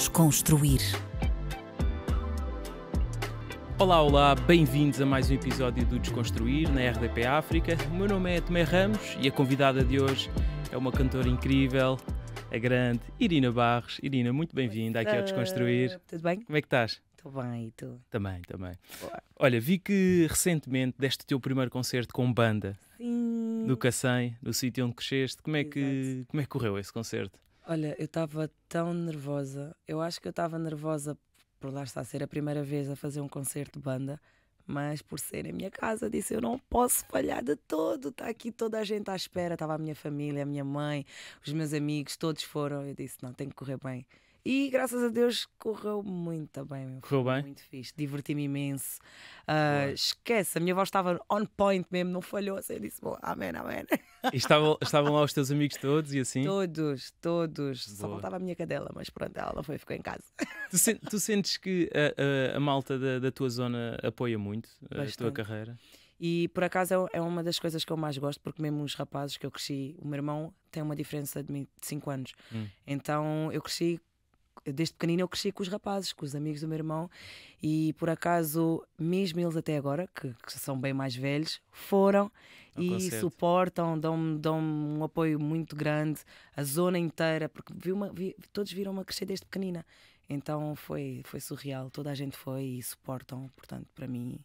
Desconstruir. Olá, olá, bem-vindos a mais um episódio do Desconstruir na RDP África. O meu nome é Tomé Ramos e a convidada de hoje é uma cantora incrível, a grande Irina Barros. Irina, muito bem-vinda aqui ao Desconstruir. tudo bem? Como é que estás? Estou bem, e tu? Também, também. Boa. Olha, vi que recentemente deste o teu primeiro concerto com banda. Sim. No Cacém, no sítio onde cresceste. Como é, que, como é que correu esse concerto? Olha, eu estava tão nervosa. Eu acho que eu estava nervosa por lá estar a ser a primeira vez a fazer um concerto de banda, mas por ser em minha casa, disse eu não posso falhar de todo. Está aqui toda a gente à espera. Estava a minha família, a minha mãe, os meus amigos, todos foram. Eu disse não, tem que correr bem. E graças a Deus correu muito bem. Meu. Correu bem? Muito fixe, diverti-me imenso. Uh, esquece, a minha voz estava on point mesmo, não falhou assim. Eu disse, bom, amém, amém. E estavam, estavam lá os teus amigos todos e assim? Todos, todos. Boa. Só faltava a minha cadela, mas pronto, ela não foi, ficou em casa. Tu, sen tu sentes que a, a, a malta da, da, tua zona apoia muito Bastante. a tua carreira? E por acaso é, é uma das coisas que eu mais gosto, porque mesmo os rapazes que eu cresci, o meu irmão tem uma diferença de de 5 anos. Hum. Então eu cresci desde pequenina eu cresci com os rapazes, com os amigos do meu irmão, e por acaso, mesmo eles até agora, que, que são bem mais velhos, foram é e suportam, dão-me dão um apoio muito grande, a zona inteira, porque vi uma, vi, todos viram-me crescer desde pequenina. Então foi, foi surreal, toda a gente foi e suportam, portanto, para mim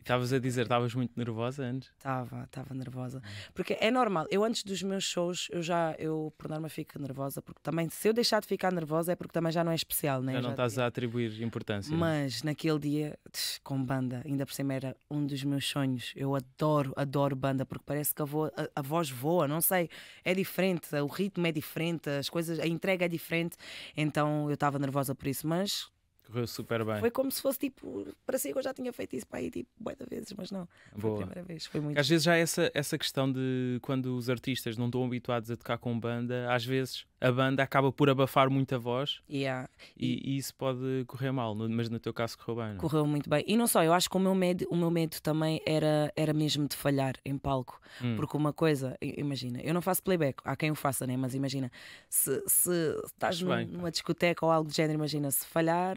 Estavas a dizer, estavas muito nervosa antes? Estava, estava nervosa. Porque é normal, eu antes dos meus shows, eu já, eu por norma fico nervosa, porque também se eu deixar de ficar nervosa é porque também já não é especial, né? Já, já não estás a atribuir importância. É? Mas né? naquele dia, com banda, ainda por cima era um dos meus sonhos. Eu adoro, adoro banda, porque parece que a, vo a, a voz voa, não sei, é diferente, o ritmo é diferente, as coisas, a entrega é diferente. Então eu estava nervosa por isso, mas correu super bem. Foi como se fosse tipo, si que eu já tinha feito isso para aí tipo, bué vezes, mas não. Boa. Foi a primeira vez, foi muito. Às vezes já essa, essa questão de quando os artistas não estão habituados a tocar com banda, às vezes a banda acaba por abafar muito a voz yeah. e, e, isso pode correr mal, mas no teu caso correu bem. Não? É? Correu muito bem. E não só, eu acho que o meu medo, o meu medo também era, era mesmo de falhar em palco, hum. porque uma coisa, imagina, eu não faço playback, há quem o faça, né? mas imagina, se, se estás num, numa discoteca ou algo do género, imagina, se falhar,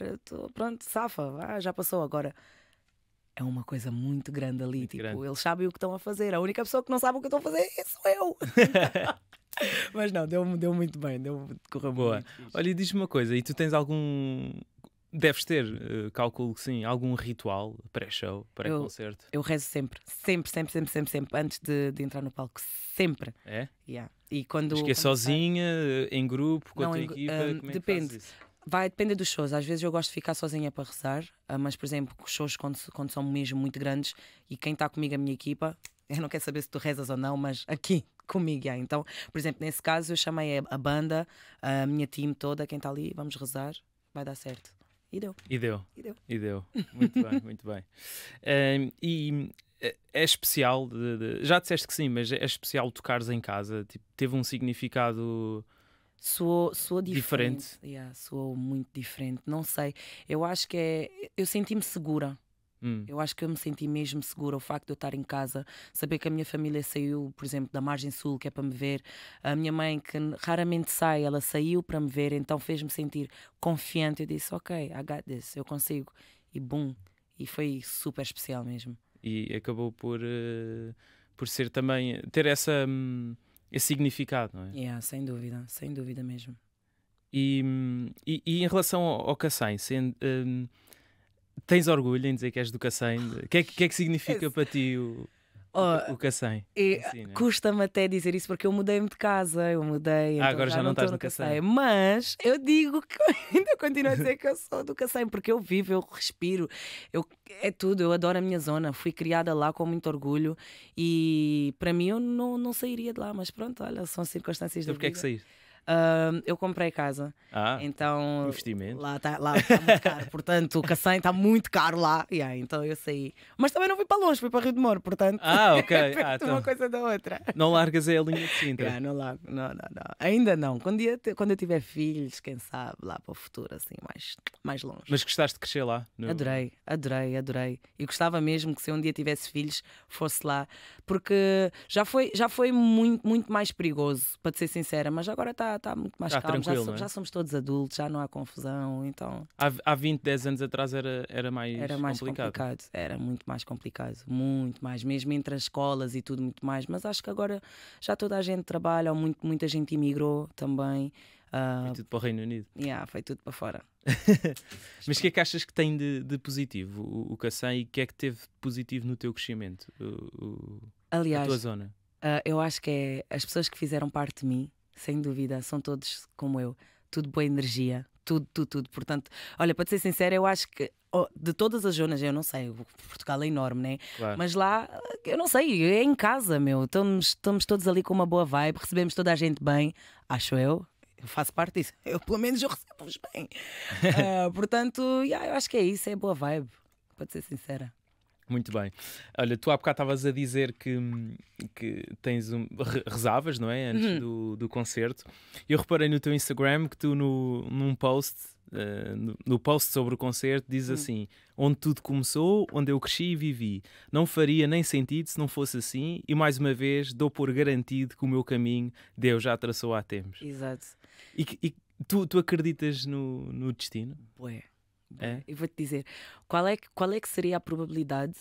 pronto, safa, já passou agora. É uma coisa muito grande ali, muito tipo, grande. eles sabem o que estão a fazer. A única pessoa que não sabe o que estão a fazer é sou eu. Mas não, deu, deu muito bem, deu, correu boa. Olha, e diz-me uma coisa, e tu tens algum. Deves ter, eh, cálculo calculo que sim, algum ritual pré-show, pré-concerto? Eu, eu, rezo sempre, sempre, sempre, sempre, sempre, sempre, antes de, de entrar no palco, sempre. É? Yeah. E quando, Mas que é sozinha, sai... em grupo, com não, a tua em, equipa? Ah, é um, depende. Vai depender dos shows. Às vezes eu gosto de ficar sozinha para rezar, ah, mas, por exemplo, os shows quando, quando são mesmo muito grandes e quem está comigo, a minha equipa, eu não quero saber se tu rezas ou não, mas aqui comigo. Yeah. Então, por exemplo, nesse caso eu chamei a banda, a minha time toda, quem está ali, vamos rezar, vai dar certo. E deu. E deu. E deu. E deu. Muito bem, muito bem. Um, e eh, é especial, de, de, já disseste que sim, mas é especial tocares em casa. Tipo, teve um significado soou, soou diferente. diferente. Yeah, soou muito diferente. Não sei. Eu acho que é. Eu senti-me segura. Hum. Eu acho que eu me senti mesmo segura. O facto de eu estar em casa, saber que a minha família saiu, por exemplo, da margem sul, que é para me ver. A minha mãe, que raramente sai, ela saiu para me ver, então fez-me sentir confiante. Eu disse, ok, I got this, eu consigo. E bum. E foi super especial mesmo. E acabou por, uh, por ser também. ter essa. Hum, esse significado, não é? Yeah, sem dúvida, sem dúvida mesmo. E, e, e em relação ao, ao Cassem, um, tens orgulho em dizer que és do Cassem? O que, é, que, é que significa para ti o. Oh, o Cacém. É assim, né? Custa-me até dizer isso porque eu mudei-me de casa, eu mudei. Ah, então agora já, já não, não estás no Cacém. Mas eu digo que ainda continuo a dizer que eu sou do Cacém porque eu vivo, eu respiro, eu, é tudo, eu adoro a minha zona. Fui criada lá com muito orgulho e para mim eu não, não sairia de lá, mas pronto, olha, são circunstâncias então, da vida. Então é que saíste? Uh, eu comprei casa. Ah, então. Investimento. Lá está lá tá muito caro. portanto, o Cassem está muito caro lá. Yeah, então eu saí. Mas também não fui para longe, fui para Rio de Moro, portanto. Ah, ok. É ah, então... Uma coisa da outra. Não largas aí a linha de cinta. Yeah, não largo. Não, não, não. Ainda não. Quando eu, quando eu tiver filhos, quem sabe, lá para o futuro, assim, mais, mais longe. Mas gostaste de crescer lá? No... Adorei, adorei, adorei. E gostava mesmo que se um dia tivesse filhos, fosse lá. Porque já foi, já foi muito, muito mais perigoso, para te ser sincera, mas agora está está tá muito mais tá calmo, já, é? já, somos todos adultos, já não há confusão, então... Há, há 20, 10 anos atrás era, era mais Era mais complicado. complicado. era muito mais complicado, muito mais, mesmo entre as escolas e tudo muito mais, mas acho que agora já toda a gente trabalha, ou muito, muita gente imigrou também. Uh, foi tudo para o Reino Unido. Yeah, foi tudo para fora. Mas o que é que achas que tem de, de positivo o, o e o que é que teve de positivo no teu crescimento? O, o, Aliás, a tua zona? Uh, eu acho que é as pessoas que fizeram parte de mim sem dúvida, são todos como eu. Tudo boa energia, tudo, tudo, tudo. Portanto, olha, para ser sincera, eu acho que oh, de todas as zonas, eu não sei, Portugal é enorme, né? Claro. Mas lá, eu não sei, é em casa, meu. Estamos, estamos todos ali com uma boa vibe, recebemos toda a gente bem, acho eu. Eu faço parte disso. Eu, pelo menos, eu recebo-vos bem. uh, portanto, yeah, eu acho que é isso, é boa vibe, para ser sincera. Muito bem. Olha, tu há bocado estavas a dizer que, que tens um, rezavas, não é? Antes uhum. do, do concerto. Eu reparei no teu Instagram que tu, no, num post, uh, no, no, post sobre o concerto, diz uhum. assim: onde tudo começou, onde eu cresci e vivi. Não faria nem sentido se não fosse assim, e mais uma vez dou por garantido que o meu caminho Deus já traçou há tempos. Exato. E, e tu, tu acreditas no, no destino? Ué. É. E vou-te dizer, qual é, que, qual é que seria a probabilidade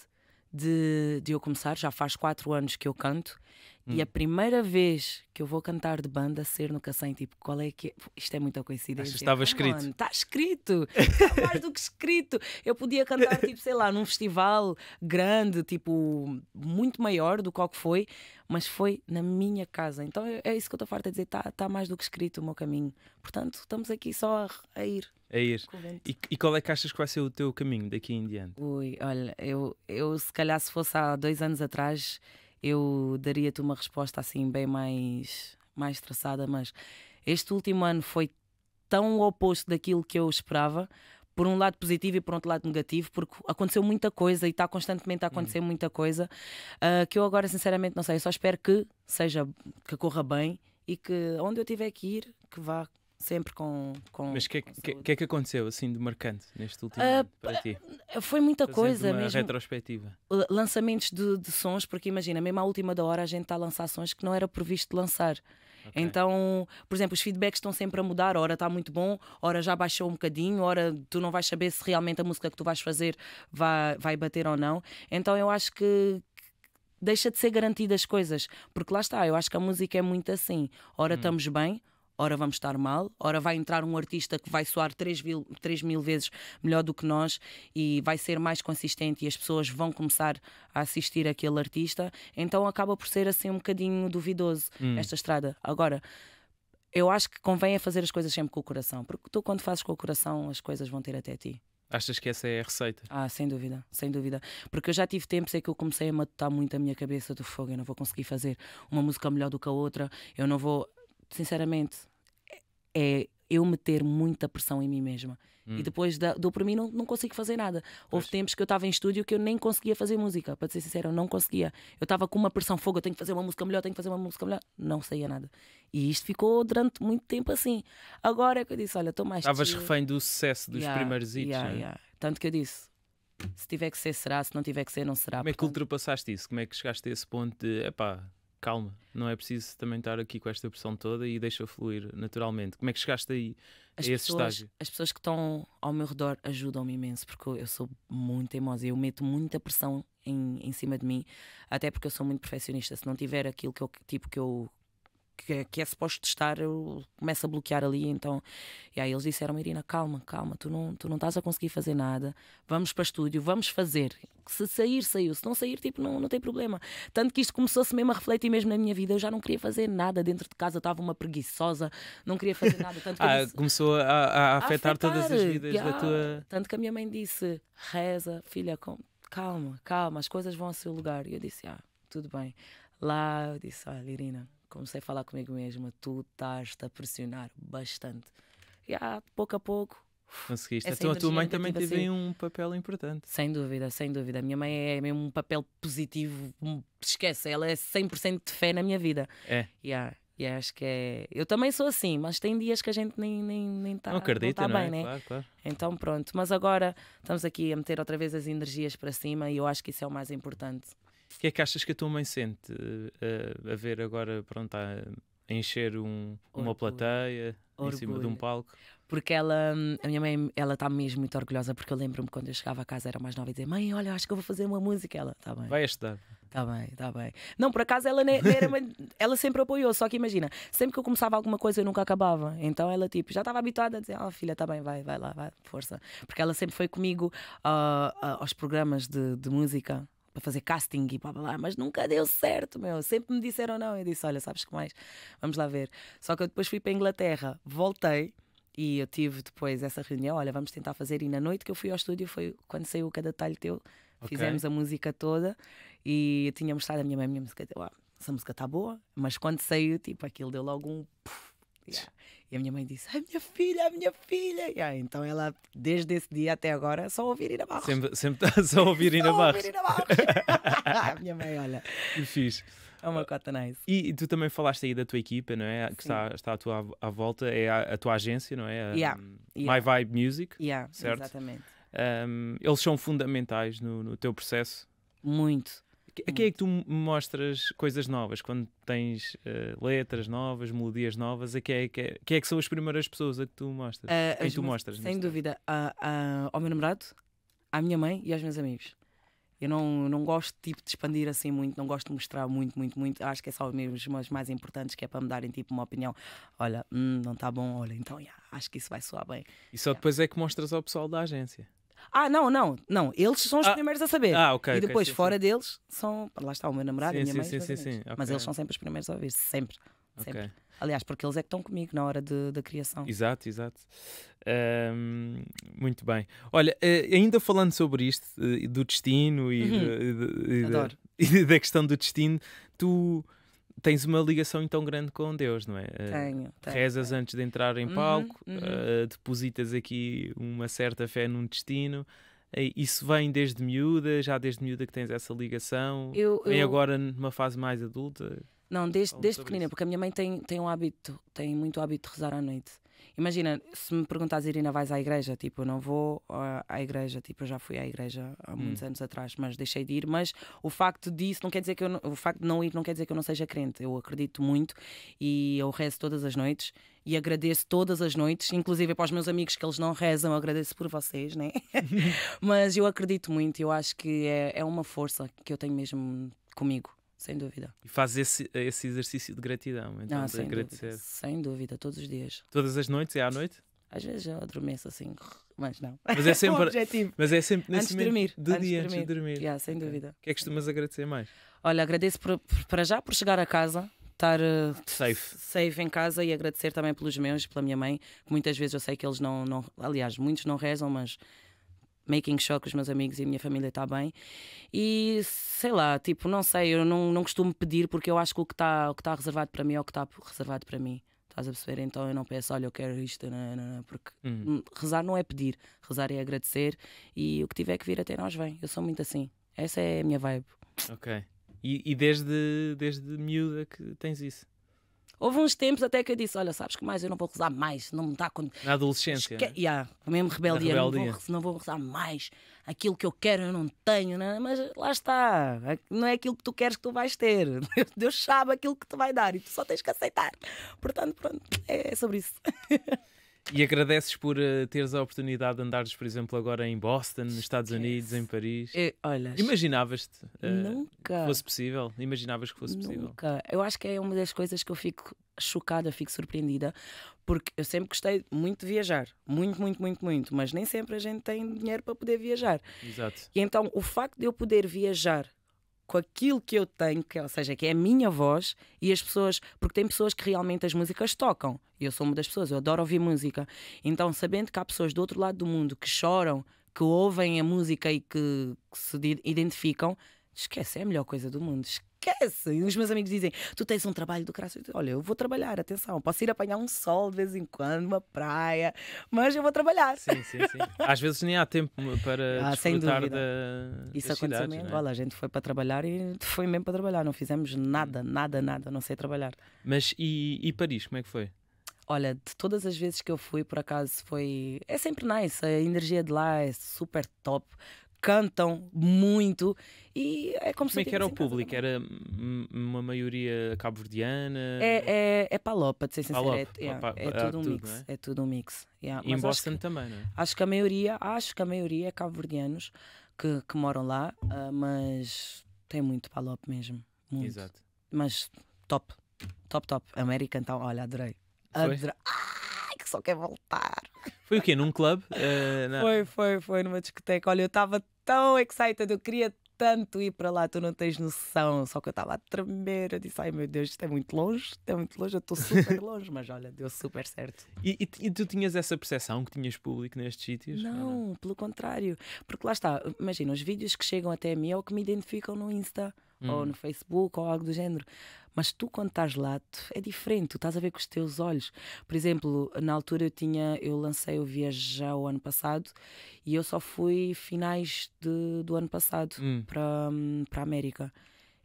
de, de eu começar? Já faz quatro anos que eu canto e a hum. primeira vez que eu vou cantar de banda ser no Cassem, tipo, qual é que. É? Isto é muita coincidência. Acho estava escrito. Está escrito! Está mais do que escrito! Eu podia cantar, tipo, sei lá, num festival grande, tipo, muito maior do qual que foi, mas foi na minha casa. Então é, é isso que eu estou farta de dizer, está tá mais do que escrito o meu caminho. Portanto, estamos aqui só a, a ir. A ir. E, e, qual é que achas que vai ser o teu caminho daqui em diante? Ui, olha, eu, eu se calhar se fosse há dois anos atrás eu daria-te uma resposta assim bem mais, mais traçada, mas este último ano foi tão oposto daquilo que eu esperava, por um lado positivo e por outro lado negativo, porque aconteceu muita coisa e está constantemente a uhum. acontecer uhum. muita coisa, uh, que eu agora sinceramente não sei, eu só espero que seja, que corra bem e que onde eu tiver que ir, que vá sempre com. com Mas o que, é que, que, é que aconteceu assim de marcante neste último uh, ano para ti? Foi muita Fazendo coisa uma mesmo. retrospectiva. Lançamentos de, de, sons, porque imagina, mesmo à última da hora a gente está a lançar sons que não era previsto lançar. Okay. Então, por exemplo, os feedbacks estão sempre a mudar. Ora está muito bom, ora já baixou um bocadinho, ora tu não vais saber se realmente a música que tu vais fazer vai, vai bater ou não. Então eu acho que, deixa de ser garantidas as coisas. Porque lá está, eu acho que a música é muito assim. Ora hum. estamos bem, ora vamos estar mal, ora vai entrar um artista que vai soar 3 mil, 3 mil vezes melhor do que nós e vai ser mais consistente e as pessoas vão começar a assistir aquele artista. Então acaba por ser assim um bocadinho duvidoso hum. esta estrada. Agora eu acho que convém é fazer as coisas sempre com o coração, porque tu, quando fazes com o coração, as coisas vão ter até ti. Achas que essa é a receita? Ah, sem dúvida, sem dúvida. Porque eu já tive tempos em que eu comecei a matutar muito a minha cabeça do fogo. Eu não vou conseguir fazer uma música melhor do que a outra. Eu não vou, sinceramente, é eu meter muita pressão em mim mesma. Hum. E depois da, do por mim não, não consigo fazer nada. Pois. Houve tempos que eu estava em estúdio que eu nem conseguia fazer música, para ser sincero, eu não conseguia. Eu estava com uma pressão fogo, eu tenho que fazer uma música melhor, tenho que fazer uma música melhor. Não saía nada. E isto ficou durante muito tempo assim. Agora é que eu disse, olha, estou mais. Estavas refém do sucesso dos yeah, primeiros hits, yeah, né? yeah. Tanto que eu disse, se tiver que ser, será, se não tiver que ser, não será. Como é que ultrapassaste isso? Como é que chegaste a esse ponto de, epá, calma, não é preciso também estar aqui com esta pressão toda e deixa fluir naturalmente. Como é que chegaste aí as a esse pessoas, estágio? As pessoas que estão ao meu redor ajudam-me imenso, porque eu sou muito teimosa, eu meto muita pressão em, em cima de mim, até porque eu sou muito perfeccionista. Se não tiver aquilo que eu, tipo, que eu que, que é suposto testar, eu começo a bloquear ali. Então, e aí eles disseram: Irina, calma, calma, tu não, tu não estás a conseguir fazer nada, vamos para estúdio, vamos fazer. Se sair, saiu, se não sair, tipo, não, não tem problema. Tanto que isto começou-se mesmo a refletir mesmo na minha vida. Eu já não queria fazer nada dentro de casa, estava uma preguiçosa, não queria fazer nada. Tanto que ah, disse, começou a, a, afetar a, afetar todas as vidas yeah. da tua. Tanto que a minha mãe disse: reza, filha, calma, calma, as coisas vão ao seu lugar. E eu disse: ah, tudo bem. Lá eu disse: olha, Irina comecei a falar comigo mesma: tu estás-te a pressionar bastante. E há pouco a pouco. Conseguiste. Então a tua mãe também teve um papel importante. Sem dúvida, sem dúvida. A minha mãe é mesmo um papel positivo. Esquece, ela é 100% de fé na minha vida. É. Yeah. E acho que é. Eu também sou assim, mas tem dias que a gente nem nem nem tá, não acredita, não, tá não é? né? Claro, claro. Então pronto, mas agora estamos aqui a meter outra vez as energias para cima e eu acho que isso é o mais importante. O que é que achas que a tua mãe sente uh, a ver agora, pronto, a encher um, uma plateia Orgulho. em cima de um palco? Porque ela, a minha mãe, ela está mesmo muito orgulhosa, porque eu lembro-me quando eu chegava a casa, era mais nova, e dizia: Mãe, olha, acho que eu vou fazer uma música. Ela, está bem. Vai estudar. Está bem, está bem. Não, por acaso ela, era, ela sempre apoiou, só que imagina, sempre que eu começava alguma coisa eu nunca acabava. Então ela tipo, já estava habituada a dizer, ah oh, filha, está bem, vai, vai lá, vai, força. Porque ela sempre foi comigo uh, uh, aos programas de, de música para fazer casting e blá, blá blá, mas nunca deu certo, meu. Sempre me disseram não. Eu disse: Olha, sabes que mais? Vamos lá ver. Só que eu depois fui para a Inglaterra, voltei e eu tive depois essa reunião: Olha, vamos tentar fazer. E na noite que eu fui ao estúdio foi quando saiu cada detalhe teu. Okay. Fizemos a música toda e eu tinha mostrado à minha mãe a minha música. ah, essa música está boa, mas quando saiu, tipo, aquilo deu logo um. Puff, yeah. E a minha mãe disse: a minha filha, a minha filha. E, ah, então ela, desde esse dia até agora, só ouvir Ina Barros. Sempre, sempre tá só ouvir Ina Barros. ouvir Ina Barros. a minha mãe, olha. Que fixe. É uma cota nice. E, tu também falaste aí da tua equipa, não é? Sim. Que está, está à tua à volta, é a, a tua agência, não é? A, yeah. Yeah. My Vibe Music. Yeah, certo? Exatamente. Um, eles são fundamentais no, no teu processo. Muito. A quem é que tu mostras coisas novas? Quando tens uh, letras novas, melodias novas, a quem é, que é, é que são as primeiras pessoas a que tu mostras? Uh, quem tu mostras? Sem dúvida, a, ao meu namorado, à minha mãe e aos meus amigos. Eu não, não gosto tipo, de expandir assim muito, não gosto de mostrar muito, muito, muito. Acho que é só mesmo os meus mais importantes, que é para me darem tipo uma opinião. Olha, hum, não está bom, olha, então yeah, acho que isso vai soar bem. E só yeah. depois é que mostras ao pessoal da agência. Ah, não, não, não. Eles são os ah, primeiros a saber. Ah, ok. E depois, okay, fora sim, deles, são. Lá está o meu namorado sim, e a minha mãe. Sim, sim, sim, okay. Mas eles são sempre os primeiros a ouvir, sempre. Sempre. Okay. Aliás, porque eles é que estão comigo na hora de, da criação. Exato, exato. Um, muito bem. Olha, eh, ainda falando sobre isto, eh, do destino e, uhum. de, de, de, e da questão do destino, tu tens uma ligação tão grande com Deus, não é? Eh, tenho. tenho Rezas tenho. antes de entrar em uhum, palco, uhum, uhum. Uh, depositas aqui uma certa fé num destino. Eh, isso vem desde miúda, já desde miúda que tens essa ligação? Eu, eu... agora numa fase mais adulta? Não, desde, desde pequenina, porque a minha mãe tem, tem um hábito, tem muito hábito de rezar à noite. Imagina, se me perguntas, Irina, vais à igreja? Tipo, eu não vou à igreja. Tipo, eu já fui à igreja há muitos hum. anos atrás, mas deixei de ir. Mas o facto disso não quer dizer que eu não, o facto de não ir não quer dizer que eu não seja crente. Eu acredito muito e eu rezo todas as noites e agradeço todas as noites, inclusive para os meus amigos que eles não rezam, agradeço por vocês, né? mas eu acredito muito. Eu acho que é, é uma força que eu tenho mesmo comigo sem dúvida. E faz esse, esse exercício de gratidão, então, ah, sem agradecer. Dúvida, sem dúvida, todos os dias. Todas as noites e é à noite? Às vezes eu adormeço assim, mas não. Mas é sempre, mas é sempre nesse antes de dormir, do dia antes de dormir. Yeah, sem dúvida. O que é que costumas agradecer mais? Olha, agradeço por, por, para já por chegar a casa, estar uh, safe. safe em casa e agradecer também pelos meus, pela minha mãe, que muitas vezes eu sei que eles não, não aliás, muitos não rezam, mas making sure que os meus amigos e a minha família está bem. E sei lá, tipo, não sei, eu não, não costumo pedir porque eu acho que o que está tá reservado para mim é o que está reservado para mim. Estás a perceber? Então eu não peço, olha, eu quero isto, não, não, não, porque hum. Hum, rezar não é pedir, rezar é agradecer e o que tiver que vir até nós vem. Eu sou muito assim. Essa é a minha vibe. Ok. E, e desde, desde miúda que tens isso? Houve uns tempos até que eu disse: Olha, sabes que mais? Eu não vou rezar mais. Não me dá quando. Na adolescência. Esque... Né? Yeah, mesmo rebeldia. Não vou, não vou rezar mais. Aquilo que eu quero eu não tenho. né mas lá está. É não é aquilo que tu queres que tu vais ter. Deus sabe aquilo que te vai dar e tu só tens que aceitar. Portanto, pronto. É sobre isso. E agradeces por uh, teres a oportunidade de andares, por exemplo, agora em Boston, nos Estados Unidos, em Paris. olha, Imaginavas-te uh, nunca. que fosse possível? Imaginavas que fosse nunca. possível? Nunca. Eu acho que é uma das coisas que eu fico chocada, fico surpreendida, porque eu sempre gostei muito de viajar, muito, muito, muito, muito, mas nem sempre a gente tem dinheiro para poder viajar. Exato. E então o facto de eu poder viajar com aquilo que eu tenho, que, ou seja, que é a minha voz e as pessoas, porque tem pessoas que realmente as músicas tocam. Eu sou uma das pessoas, eu adoro ouvir música. Então, sabendo que há pessoas do outro lado do mundo que choram, que ouvem a música e que, que se identificam, Esquece, é a melhor coisa do mundo. Esquece. E os meus amigos dizem: Tu tens um trabalho do crasso. Olha, eu vou trabalhar, atenção. Posso ir apanhar um sol de vez em quando, uma praia, mas eu vou trabalhar. Sim, sim, sim. Às vezes nem há tempo para ah, sem dúvida. Da... Isso aconteceu mesmo. É? Olha, a gente foi para trabalhar e foi mesmo para trabalhar. Não fizemos nada, hum. nada, nada. Não sei trabalhar. Mas e, e Paris, como é que foi? Olha, de todas as vezes que eu fui, por acaso foi. É sempre nice, a energia de lá é super top cantam muito e é como, como se é que era o público? Também. Era uma maioria cabo-verdiana? É, é, é de ser sincero. Palop, é, é, é, é, tudo um mix. É? é? tudo um mix. Yeah, e em Boston que, também, não é? Acho que a maioria, acho que a maioria é cabo-verdianos que, que, moram lá, uh, mas tem muito palop mesmo. Muito. Exato. Mas top, top, top. American então, olha, adorei. Adorei. Ai, que só quer voltar. Foi o quê? Num clube? Uh, foi, foi, foi numa discoteca. Olha, eu estava tão excited, eu queria tanto ir para lá, tu não tens noção. Só que eu estava a tremer, eu disse: ai meu Deus, isto é muito longe, isto é muito longe, eu estou super longe, mas olha, deu super certo. E, e, e tu tinhas essa percepção que tinhas público nestes sítios? Não, pelo contrário, porque lá está, imagina, os vídeos que chegam até mim é o que me identificam no Insta hum. ou no Facebook ou algo do género. Mas tu, quando estás lá, é diferente, tu estás a ver com os teus olhos. Por exemplo, na altura eu tinha, eu lancei o Viajar já o ano passado e eu só fui finais de, do ano passado hum. para hum, a América.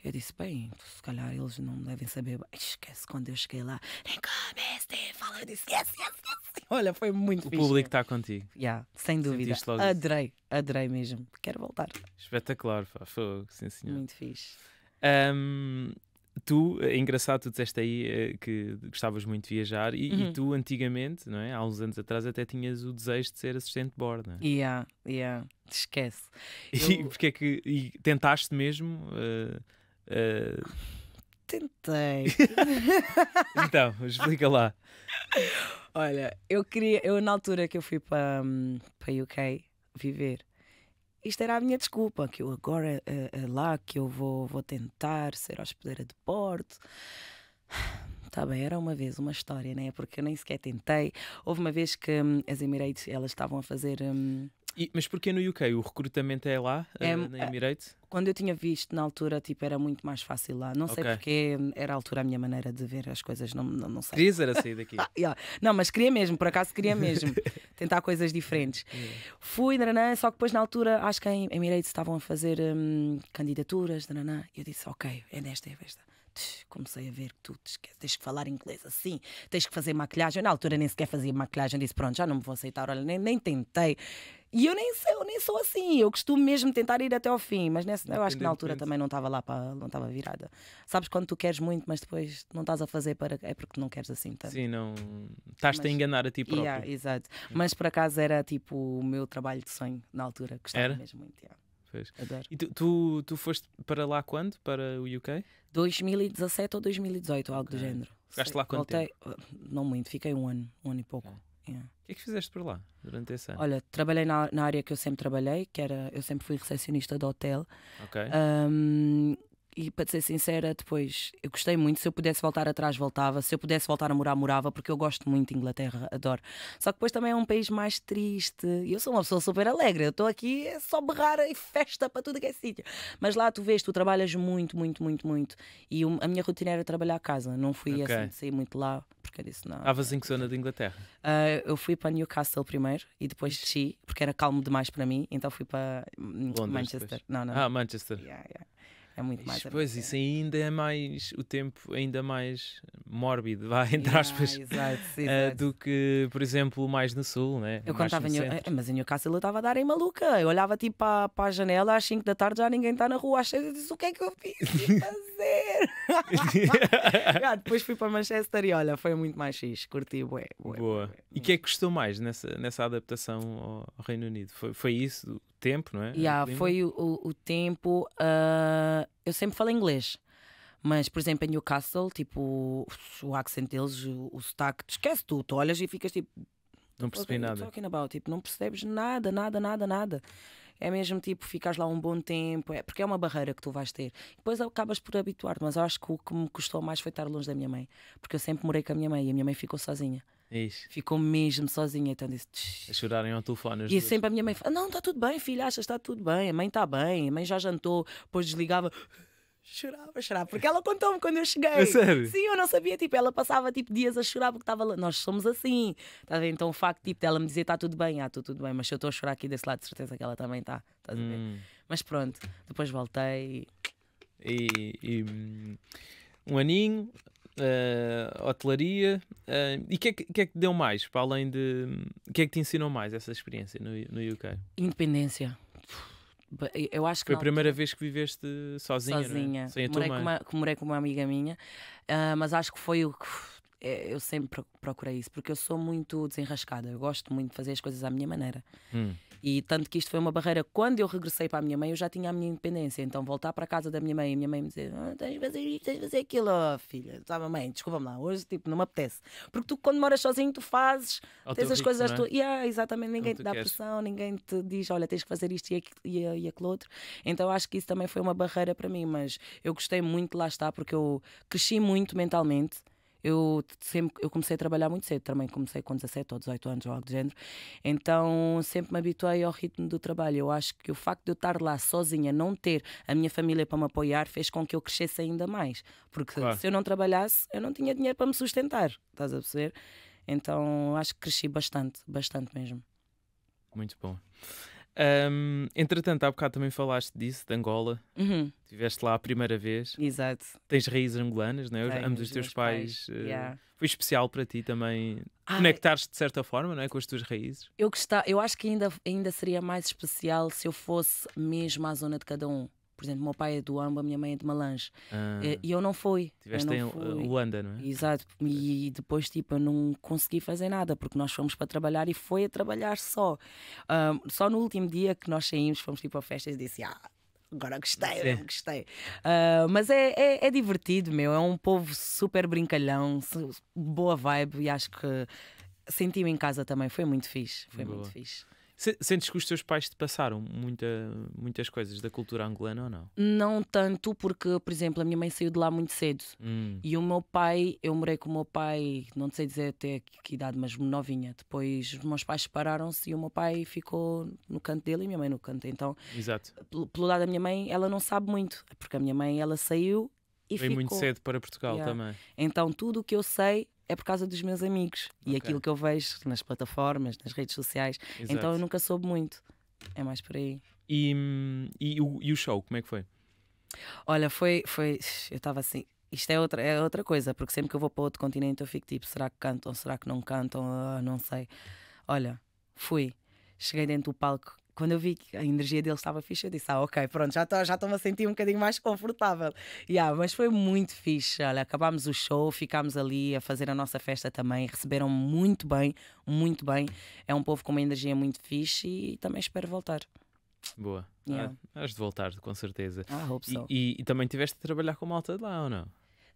Eu disse, bem, se calhar eles não devem saber. Esquece quando eu cheguei lá. Nem come, Steve. Eu disse, yes, yes, yes. olha, foi muito O fixe. público está contigo. Yeah, sem dúvida. Adorei, adorei mesmo. Quero voltar. Espetacular, pá, fogo, sim senhor. Muito fixe. Um, tu, é engraçado, tu disseste aí é, que gostavas muito de viajar e, uhum. e, tu antigamente, não é? há uns anos atrás, até tinhas o desejo de ser assistente de bordo. Não é? Yeah, esquece. E, Eu... porque é que, e tentaste mesmo... Uh, uh, Tentei. então, explica lá. Olha, eu queria, eu na altura que eu fui para hum, para UK viver, isto era a minha desculpa, que eu agora é, é lá que eu vou, vou tentar ser hospedeira de Porto. Tá bem, era uma vez uma história, né? Porque eu nem sequer tentei. Houve uma vez que hum, as Emirates elas estavam a fazer hum, e, mas porquê no UK? O recrutamento é lá, eh, é, na é, Emirates? Quando eu tinha visto na altura, tipo, era muito mais fácil lá. Não okay. sei porque era a altura a minha maneira de ver as coisas, não, não, não sei. Querias era sair daqui? yeah. Não, mas queria mesmo, por acaso queria mesmo. tentar coisas diferentes. Yeah. Fui, Nanã só que depois na altura, acho que em Emirates estavam a fazer hum, candidaturas, Nanã e eu disse, ok, é nesta, é nesta comecei a ver que tu tens que falar inglês assim, tens que fazer maquilhagem. Eu, na altura nem sequer fazia maquilhagem, disse pronto, já não me vou aceitar, olha, nem, nem tentei. E eu nem, sei, eu nem sou assim, eu costumo mesmo tentar ir até ao fim, mas nessa, eu acho que na altura também não estava lá, para, não estava virada. Sabes quando tu queres muito, mas depois não estás a fazer para. É porque não queres assim tanto. Sim, não. Estás-te a enganar a ti próprio. Yeah, exato. Hum. Mas por acaso era tipo o meu trabalho de sonho na altura, gostava era? mesmo muito. Yeah. Adoro. E tu, tu, tu, foste para lá quando? Para o UK? 2017 ou 2018, algo okay. do género. Ficaste lá quanto Voltei, tempo? Uh, não muito, fiquei um ano, um ano e pouco. Okay. Yeah. O que é que fizeste por lá durante esse ano? Olha, trabalhei na, na área que eu sempre trabalhei, que era eu sempre fui recepcionista do hotel. Ok. Um, e para ser sincera, depois eu gostei muito. Se eu pudesse voltar atrás, voltava. Se eu pudesse voltar a morar, morava, porque eu gosto muito de Inglaterra, adoro. Só que depois também é um país mais triste. E eu sou uma pessoa super alegre. Eu estou aqui é só berrar e festa para tudo que é sítio. Mas lá tu vês, tu trabalhas muito, muito, muito, muito. E a minha rotina era trabalhar a casa. Não fui okay. assim sair muito lá, porque eu disse não. Estavas em é que zona de Inglaterra? Uh, eu fui para Newcastle primeiro e depois desci, porque era calmo demais para mim. Então fui para Londres, Manchester. Depois. Não, não. Ah, Manchester. Yeah, yeah. É muito mais isso, Pois, isso ainda é mais. O tempo ainda mais mórbido, vai, entre yeah, aspas. Uh, do que, por exemplo, mais no sul, né? Eu mais contava, em mas em Newcastle eu estava a dar em maluca. Eu olhava tipo para, para a janela às 5 da tarde, já ninguém está na rua. Às 6 eu disse: o que é que eu fiz fazer? depois fui para Manchester e olha, foi muito mais fixe. Curti, bué, bué Boa. E o que é que custou mais nessa, nessa adaptação ao Reino Unido? Foi, foi isso? tempo, não é? Yeah, foi o, o tempo. Uh, eu sempre falei inglês. Mas, por exemplo, em Newcastle, tipo, o accent deles, o, o sotaque, te esquece tu, tu olhas e ficas tipo. Não percebi nada. Talking about? Tipo, não percebes nada, nada, nada, nada. É mesmo tipo, ficas lá um bom tempo, é, porque é uma barreira que tu vais ter. Depois acabas por habituar-te, mas eu acho que o que me custou mais foi estar longe da minha mãe, porque eu sempre morei com a minha mãe e a minha mãe ficou sozinha. É isso. Ficou mesmo sozinha, então disse. A chorarem ao telefone. E sempre a minha mãe fala: Não, está tudo bem, filha, achas está tudo bem, a mãe está bem, a mãe já jantou, depois desligava. Chorava, chorava, porque ela contou-me quando eu cheguei. É sério? Sim, eu não sabia, tipo, ela passava tipo, dias a chorar porque estava lá. Nós somos assim, tá Então o facto tipo, dela me dizer está tudo bem, ah, tudo bem, mas se eu estou a chorar aqui desse lado, de certeza que ela também está, a ver? Hum. Mas pronto, depois voltei e, e hum, um aninho, uh, hotelaria. Uh, e o que, é que, que, é que deu mais, para além de. O que é que te ensinou mais essa experiência no, no UK? Independência. Eu acho que Foi a primeira vez que viveste sozinha, é? sozinha. É? sem a morei tua mãe. Com uma, morei com uma amiga minha, uh, mas acho que foi o que é, eu sempre procurei isso, porque eu sou muito desenrascada, eu gosto muito de fazer as coisas à minha maneira. Hum. E tanto que isto foi uma barreira. Quando eu regressei para a minha mãe, eu já tinha a minha independência. Então, voltar para a casa da minha mãe e a minha mãe me dizer: ah, tens de fazer isto, tens de fazer aquilo, oh, filha. Tá, mãe desculpa-me lá, hoje tipo, não me apetece. Porque tu, quando moras sozinho, tu fazes, Ao tens as coisas. É? Tu... Yeah, exatamente, ninguém te dá queres. pressão, ninguém te diz: olha, tens que fazer isto e, aqui, e, e aquilo outro. Então, acho que isso também foi uma barreira para mim. Mas eu gostei muito, de lá estar porque eu cresci muito mentalmente eu sempre eu comecei a trabalhar muito cedo também, comecei com 17 ou 18 anos ou algo do género. Então sempre me habituei ao ritmo do trabalho. Eu acho que o facto de eu estar lá sozinha, não ter a minha família para me apoiar, fez com que eu crescesse ainda mais. Porque claro. se eu não trabalhasse, eu não tinha dinheiro para me sustentar, estás a perceber? Então acho que cresci bastante, bastante mesmo. Muito bom. Um, entretanto, há bocado também falaste disso, de Angola. Uhum. Estiveste lá a primeira vez. Exato. Tens raízes angolanas, não é? Tenho, Ambos os teus pais. pais. Eh, yeah. Foi especial para ti também conectar-te de certa forma, não é? Com as tuas raízes. Eu, gostava, eu acho que ainda, ainda seria mais especial se eu fosse mesmo à zona de cada um. Por exemplo, meu pai é do Amba, minha mãe é de Malange. Ah, eh, e eu não fui. Tiveste não em Luanda, não é? Exato. E depois, tipo, eu não consegui fazer nada, porque nós fomos para trabalhar e foi a trabalhar só. Um, só no último dia que nós saímos, fomos tipo a festas e disse, ah, agora gostei, Sim. gostei. Uh, mas é, é, é, divertido, meu. É um povo super brincalhão, boa vibe e acho que senti-me em casa também. Foi muito fixe. Foi boa. muito fixe. Sentes que os teus pais te passaram muita, muitas coisas da cultura angolana ou não? Não tanto, porque, por exemplo, a minha mãe saiu de lá muito cedo. Hum. E o meu pai, eu morei com o meu pai, não sei dizer até que, idade, mas novinha. Depois os meus pais separaram-se e o meu pai ficou no canto dele e a minha mãe no canto. Então, Exato. pelo lado da minha mãe, ela não sabe muito, porque a minha mãe ela saiu e Vem ficou. muito cedo para Portugal yeah. também. Então tudo o que eu sei é por causa dos meus amigos okay. e aquilo que eu vejo nas plataformas, nas redes sociais. Então, Exato. Então eu nunca soube muito. É mais por aí. E, e, o, e o show, como é que foi? Olha, foi. foi eu estava assim. Isto é outra, é outra coisa, porque sempre que eu vou para outro continente eu fico tipo: será que cantam, será que não cantam? Ah, não sei. Olha, fui. Cheguei dentro do palco, quando eu vi que a energia dele estava fixe, eu disse: Ah, ok, pronto, já estou já a sentir um bocadinho mais confortável. Yeah, mas foi muito fixe. Olha, acabámos o show, ficámos ali a fazer a nossa festa também. Receberam muito bem, muito bem. É um povo com uma energia muito fixe e também espero voltar. Boa. Yeah. Ah, de voltar, com certeza. Ah, hope so. e, e, e também tiveste de trabalhar com malta de lá ou não?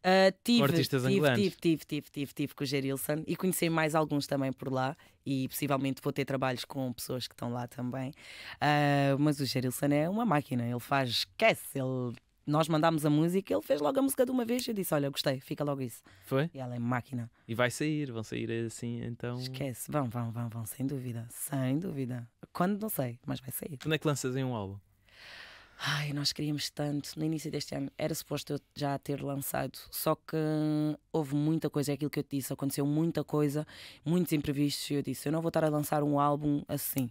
Uh, tive, artistas tive, angolanos. Tive, tive, tive, tive, tive com o Gerilson e conheci mais alguns também por lá e possivelmente vou ter trabalhos com pessoas que estão lá também. Uh, mas o Gerilson é uma máquina, ele faz, esquece, ele nós mandámos a música, ele fez logo a música de uma vez. Eu disse: Olha, gostei, fica logo isso. Foi? E ela é máquina. E vai sair, vão sair assim, então. Esquece, vão, vão, vão, vão, sem dúvida, sem dúvida. Quando não sei, mas vai sair. Quando é que lanças em um álbum? Ai, nós queríamos tanto. No início deste ano era suposto eu já ter lançado, só que houve muita coisa, é aquilo que eu te disse, aconteceu muita coisa, muitos imprevistos. E eu disse: eu não vou estar a lançar um álbum assim.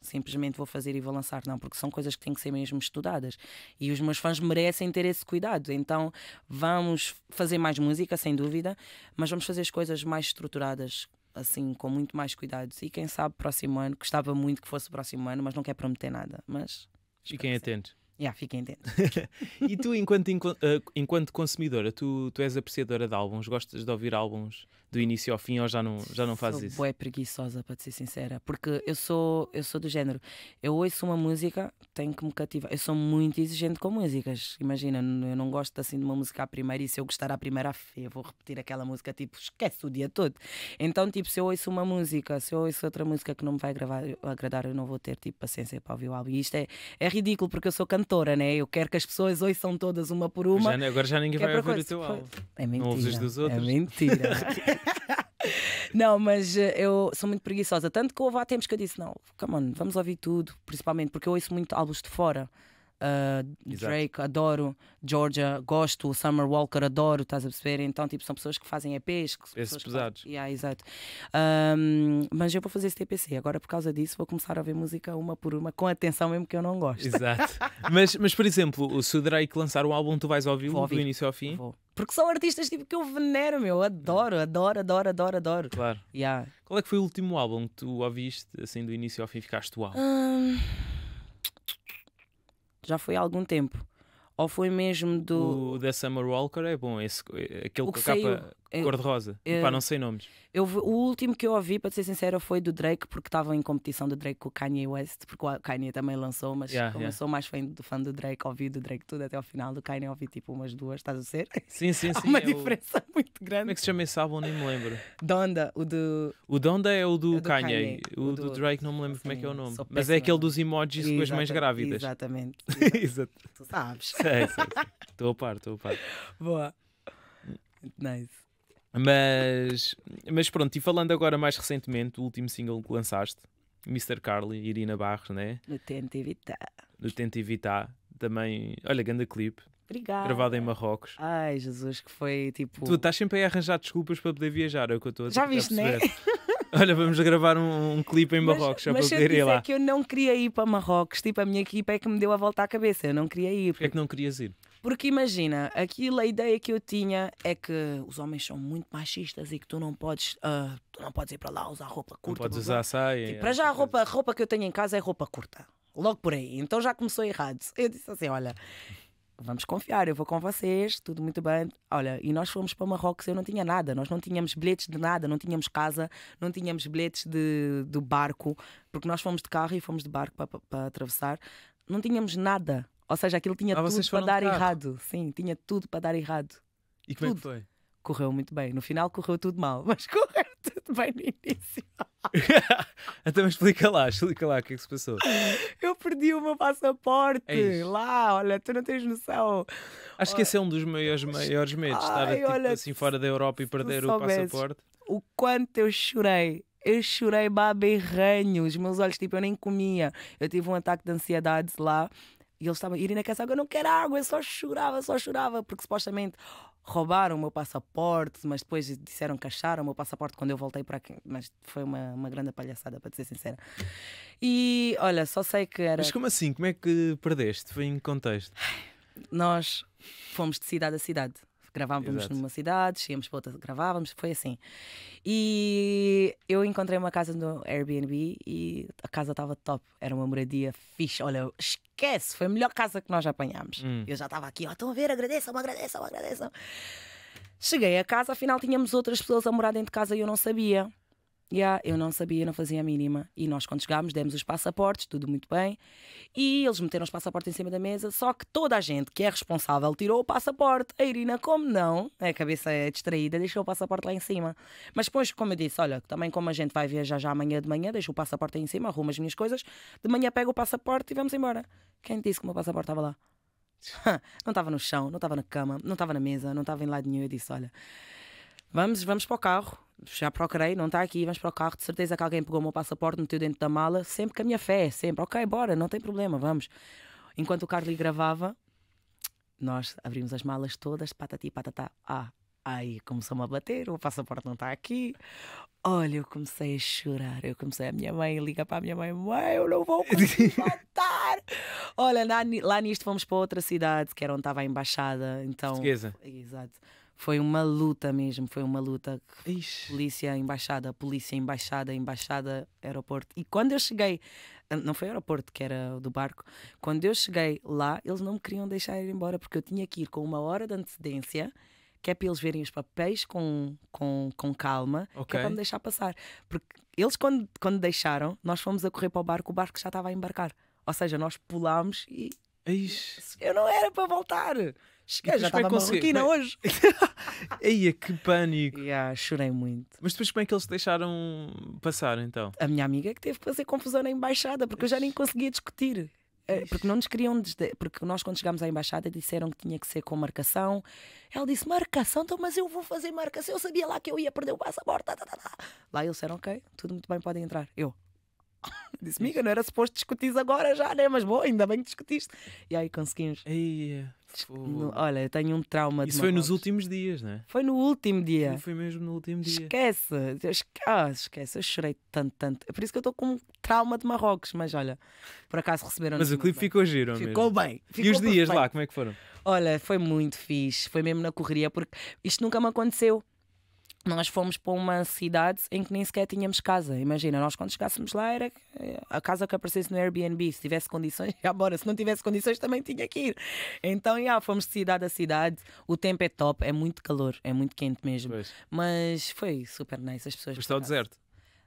Simplesmente vou fazer e vou lançar, não, porque são coisas que têm que ser mesmo estudadas e os meus fãs merecem ter esse cuidado. Então vamos fazer mais música, sem dúvida, mas vamos fazer as coisas mais estruturadas, assim, com muito mais cuidado. E quem sabe próximo ano, gostava muito que fosse o próximo ano, mas não quer prometer nada. Mas Fiquem atentos. Yeah, fiquem atentos. e tu, enquanto, eh, enquanto consumidora, tu, tu és apreciadora de álbuns, gostas de ouvir álbuns do início ao fim ou já não, já não fazes isso? Sou preguiçosa, para ser sincera, porque eu sou, eu sou do género. Eu ouço uma música, tenho que me cativar. Eu sou muito exigente com músicas. Imagina, eu não gosto assim de uma música à primeira e se eu gostar à primeira, eu vou repetir aquela música, tipo, esquece o dia todo. Então, tipo, se eu ouço uma música, se eu ouço outra música que não me vai gravar, agradar, eu não vou ter, tipo, paciência para ouvir o álbum. E isto é, é ridículo, porque eu sou cantora, né? Eu quero que as pessoas ouçam todas uma por uma. Já, agora já ninguém é vai ouvir coisa. o teu álbum. É mentira. Não ouves dos outros. É mentira. não, mas eh, eu sou muito preguiçosa. Tanto que houve há tempos que eu disse: não, come on, vamos ouvir tudo, principalmente porque eu ouço muito álbuns de fora. Uh, Drake, adoro Georgia, gosto, Summer Walker, adoro, estás a perceber? Então, tipo, são pessoas que fazem EPs. Que Esses pesados. Que... Yeah, exato. Um, mas eu vou fazer esse TPC, agora por causa disso vou começar a ver música uma por uma, com atenção mesmo que eu não gosto. Exato. mas, mas, por exemplo, se o Drake lançar um álbum, tu vais ouvi-lo do início ao fim? Vou. Porque são artistas tipo que eu venero, meu. Adoro, adoro, adoro, adoro, adoro. Claro. Yeah. Qual é que foi o último álbum que tu ouviste, assim, do início ao fim, ficaste uau? Um já foi há algum tempo. Ou foi mesmo do. O da Summer Walker é bom, esse, aquele o que, que capa. É, Cor-de-rosa. É. Pá, não sei nomes. Eu, o último que eu ouvi, para ser sincero, foi do Drake, porque estavam em competição do Drake com o Kanye West, porque o Kanye também lançou, mas yeah, como eu sou mais fã do, fã do Drake, ouvi do Drake tudo até ao final, do Kanye ouvi tipo umas duas, estás a ser? Sim, sim, sim. Há uma é diferença o... muito grande. Como é que se chama esse álbum? Nem me lembro. Donda, o do. O Donda é o do, é do Kanye. Kanye. O, o do... do... Drake não me lembro sim, como é que é o assim, nome. Mas é aquele dos emojis com as mães grávidas. Exatamente. Exatamente. tu sabes. Estou a par, estou a par. Boa. Nice. Mas, mas pronto, e falando agora mais recentemente, o último single que lançaste, Mr. Carly, Irina Barros, né? No tento Evitar. No tento Evitar. Também, olha, grande clipe. Obrigada. Gravado em Marrocos. Ai, Jesus, que foi tipo. Tu estás sempre aí a arranjar desculpas para poder viajar, é o que eu estou a Já viste, né? olha, vamos gravar um, um clipe em Marrocos, mas, já para poder ir lá. Mas que eu não queria ir para Marrocos, tipo, a minha equipa é que me deu a volta à cabeça, eu não queria ir. Porque... Porquê é que não querias ir? Porque imagina, aquilo, a ideia que eu tinha é que os homens são muito machistas e que tu não podes, uh, tu não podes ir para lá usar roupa curta. Não podes usar saia. Tipo, para já a roupa, roupa que eu tenho em casa é roupa curta. Logo por aí. Então já começou errado. Eu disse assim: olha, vamos confiar, eu vou com vocês, tudo muito bem. Olha, e nós fomos para Marrocos, eu não tinha nada, nós não tínhamos bilhetes de nada, não tínhamos casa, não tínhamos bilhetes de, do barco, porque nós fomos de carro e fomos de barco para, para, para atravessar, não tínhamos nada. Ou seja, aquilo tinha ah, tudo para dar errado. Sim, tinha tudo para dar errado. E como tudo. é que foi? Correu muito bem. No final correu tudo mal, mas correu tudo bem no início. me então, explica lá, explica lá o que é que se passou. Eu perdi o meu passaporte. É lá, olha, tu não tens noção. Acho que esse é um dos maiores, maiores medos, estar tipo, olha, assim fora da Europa e perder o passaporte. O quanto eu chorei. Eu chorei baberranho, os meus olhos, tipo, eu nem comia. Eu tive um ataque de ansiedade lá e eles estavam, Irina quer água, eu não quero água, eu só chorava, só chorava, porque supostamente roubaram o meu passaporte, mas depois disseram que acharam o meu passaporte quando eu voltei para aqui. Mas foi uma, uma grande palhaçada, para ser sincera. E olha, só sei que era. Mas como assim? Como é que perdeste? Foi em contexto? Nós fomos de cidade a cidade. Gravávamos Exato. numa cidade, íamos para outra, gravávamos, foi assim. E eu encontrei uma casa no Airbnb e a casa estava top, era uma moradia fixe. Olha, esquece, foi a melhor casa que nós apanhámos. Hum. Eu já estava aqui, ó, oh, estão a ver, agradeçam, agradeçam, agradeçam. Cheguei a casa, afinal tínhamos outras pessoas a morar dentro de casa e eu não sabia. Yeah, eu não sabia, não fazia a mínima. E nós, quando chegámos, demos os passaportes, tudo muito bem. E eles meteram os passaportes em cima da mesa, só que toda a gente que é responsável tirou o passaporte. A Irina, como não, a cabeça é distraída, deixou o passaporte lá em cima. Mas depois, como eu disse, olha, também como a gente vai viajar já amanhã de manhã, deixo o passaporte aí em cima, arrumo as minhas coisas, de manhã pego o passaporte e vamos embora. Quem disse que o meu passaporte estava lá? não estava no chão, não estava na cama, não estava na mesa, não estava em lado nenhum. Eu disse, olha, vamos, vamos para o carro já procurei, não está aqui, vamos para o carro, de certeza que alguém pegou o meu passaporte, meteu dentro da mala, sempre com a minha fé, sempre, ok, bora, não tem problema, vamos. Enquanto o Carly gravava, nós abrimos as malas todas, patati patatá, ah, aí começou-me a bater, o passaporte não está aqui. Olha, eu comecei a chorar, eu comecei, a minha mãe liga para a minha mãe, mãe, eu não vou conseguir voltar. Olha, lá, lá nisto fomos para outra cidade, que era onde estava a embaixada, então... Portuguesa. Exato foi uma luta mesmo, foi uma luta. Ixi. Polícia, embaixada, polícia, embaixada, embaixada, aeroporto. E quando eu cheguei, não foi aeroporto que era do barco, quando eu cheguei lá, eles não me queriam deixar ir embora porque eu tinha que ir com uma hora de antecedência que é para eles verem os papéis com, com, com calma, okay. que é para me deixar passar. Porque eles, quando, quando deixaram, nós fomos a correr para o barco, o barco já estava a embarcar. Ou seja, nós pulámos e. Ixi. Eu não era para voltar. Cheguei, é, já estava marroquina como... hoje. Eia, que pânico. Yeah, chorei muito. Mas depois como é que eles deixaram passar então? A minha amiga que teve que fazer confusão na embaixada, porque eu já nem conseguia discutir. Eh, porque não nos queriam, desde... porque nós quando chegámos à embaixada disseram que tinha que ser com marcação. Ela disse: Marcação, então, mas eu vou fazer marcação. Eu sabia lá que eu ia perder o passaporte. Lá eles disseram: Ok, tudo muito bem, podem entrar. Eu, disse, amiga, não era suposto discutir agora já, né? Mas bom, ainda bem que discutiste. E aí conseguimos. olha, eu tenho um trauma Isso foi nos últimos dias, né? Foi no último dia. Foi, foi mesmo no último dia. Esquece, ah, esquece, eu chorei tanto, tanto. É por isso que eu estou com um trauma de Marrocos, mas olha, por acaso receberam. Mas o clipe ficou giro, Ficou bem. Ficou e os dias bem. lá, como é que foram? Olha, foi muito fixe, foi mesmo na correria, porque isto nunca me aconteceu nós fomos para uma cidade em que nem sequer tínhamos casa. Imagina, nós quando chegássemos lá era eh, a casa que aparecesse no Airbnb, se tivesse condições, já bora, se não tivesse condições também tinha que ir. Então, já, fomos de cidade a cidade, o tempo é top, é muito calor, é muito quente mesmo. Pois. Mas foi super nice, as pessoas... está o deserto?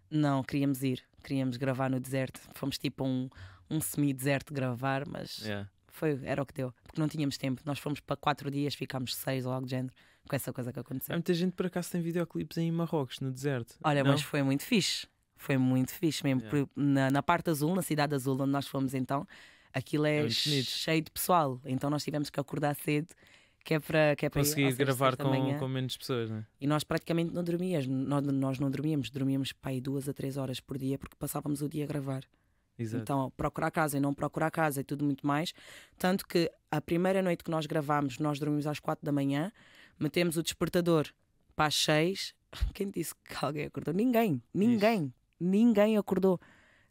Não, queríamos ir, queríamos gravar no deserto. Fomos tipo um, um semi-deserto gravar, mas... Yeah. Foi, era o que deu, porque não tínhamos tempo. Nós fomos para quatro dias, ficámos seis ou algo do género com essa coisa que aconteceu. Há muita gente por acaso tem videoclipes em Marrocos, no deserto. Olha, não? mas foi muito fixe. Foi muito fixe mesmo. Yeah. Na, na, parte azul, na cidade azul, onde nós fomos então, aquilo é, é cheio de pessoal. Então nós tivemos que acordar cedo que é para que é para conseguir seja, gravar com, com menos pessoas, né? E nós praticamente não dormíamos, nós, nós não dormíamos, dormíamos para aí duas a três horas por dia porque passávamos o dia a gravar. Exato. Então, procurar casa e não procurar casa e tudo muito mais. Tanto que a primeira noite que nós gravámos, nós dormimos às quatro da manhã metemos o despertador para as seis. Quem disse que alguém acordou? Ninguém, ninguém, Isso. ninguém acordou.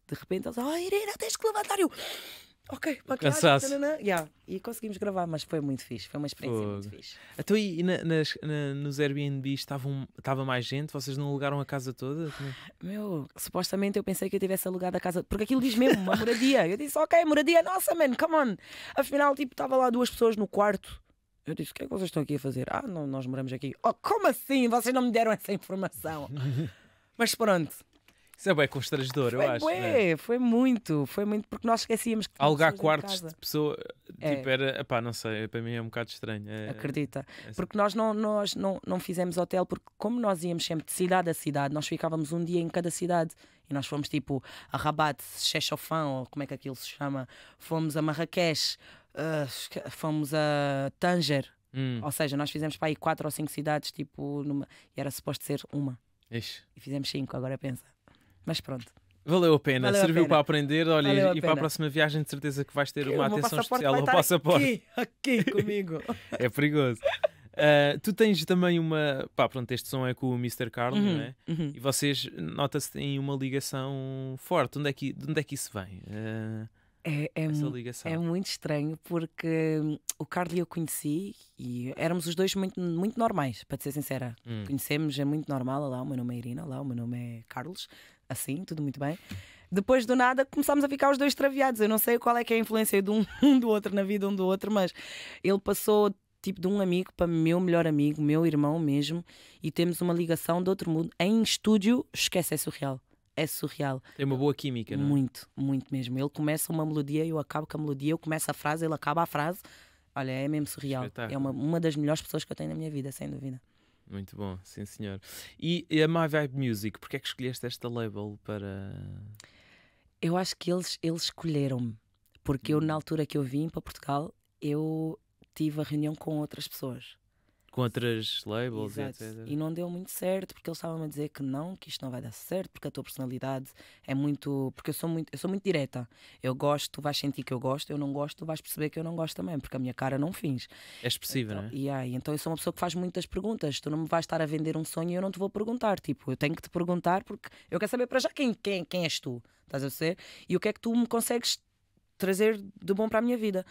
De repente, eles, oh, Irene, tens que levantar. Eu, ok, para Cansaço. Yeah. E conseguimos gravar, mas foi muito fixe, foi uma experiência Fogo. muito fixe. Então, e na, nas, na, nos Airbnb estava mais gente? Vocês não alugaram a casa toda? É? Meu, supostamente eu pensei que eu tivesse alugado a casa, porque aquilo diz mesmo uma moradia. Eu disse, ok, moradia nossa, man, come on. Afinal, tipo, estava lá duas pessoas no quarto eu disse: O que é que vocês estão aqui a fazer? Ah, não, nós moramos aqui. Oh, como assim? Vocês não me deram essa informação. Mas pronto. Isso é bem constrangedor, foi, eu acho. Ué, é? Foi muito, foi muito, porque nós esquecíamos que. Alugar quartos de pessoa, é. tipo, é. era. Pá, não sei, para mim é um bocado estranho. É, Acredita. É, assim. porque nós, não, nós não, não fizemos hotel, porque como nós íamos sempre de cidade a cidade, nós ficávamos um dia em cada cidade. E nós fomos tipo a Rabat, Chechofan, ou como é que aquilo se chama, fomos a Marrakech uh, fomos a Tanger. Hum. Ou seja, nós fizemos para aí quatro ou cinco cidades, tipo, numa, e era suposto ser uma. Ixi. E fizemos cinco, agora pensa. Mas pronto. Valeu a pena, Valeu serviu a pena. para aprender. Olha, Valeu e, e para a próxima viagem, de certeza que vais ter que uma atenção especial ao passaporte. Aqui, aqui comigo. é perigoso. Uh, tu tens também uma. Pá, pronto, este som é com o Mr. Carlos, uhum, não é? Uhum. E vocês, nota-se, têm uma ligação forte. Onde é que, de onde é que isso vem? Uh... É, é, essa ligação. É muito estranho porque hum, o Carlos eu conheci e éramos os dois muito, muito normais, para ser sincera. Hum. Conhecemos, é muito normal. Olá, o meu nome é Irina, olá, o meu nome é Carlos. Assim, tudo muito bem. Depois do nada começámos a ficar os dois traviados. Eu não sei qual é que é a influência de um, um do outro na vida, um do outro, mas ele passou tipo de um amigo para meu melhor amigo, meu irmão mesmo, e temos uma ligação de outro mundo. Em estúdio, esquece, é surreal é surreal. Tem uma boa química, não é? Muito, muito mesmo. Ele começa uma melodia, eu acabo com a melodia, eu começo a frase, ele acaba a frase. Olha, é mesmo surreal. É uma, uma das melhores pessoas que eu tenho na minha vida, sem dúvida. Muito bom, sim senhor. E a My Vibe Music, porquê é que escolheste esta label para. Eu acho que eles, eles escolheram-me, porque eu, hum. na altura que eu vim para Portugal, eu tive a reunião com outras pessoas com outras labels, Exato. etc. E não deu muito certo, porque eles estavam a dizer que não, que isto não vai dar certo, porque a tua personalidade é muito. Porque eu sou muito, eu sou muito direta. Eu gosto, tu vais sentir que eu gosto, eu não gosto, tu vais perceber que eu não gosto também, porque a minha cara não fins. É expressiva, então, não é? então eu sou uma pessoa que faz muitas perguntas. Tu não me vais estar a vender um sonho e eu não te vou perguntar. Tipo, eu tenho que te perguntar porque eu quero saber para já quem, quem, quem és tu, estás a ser? E o que é que tu me consegues trazer de bom para a minha vida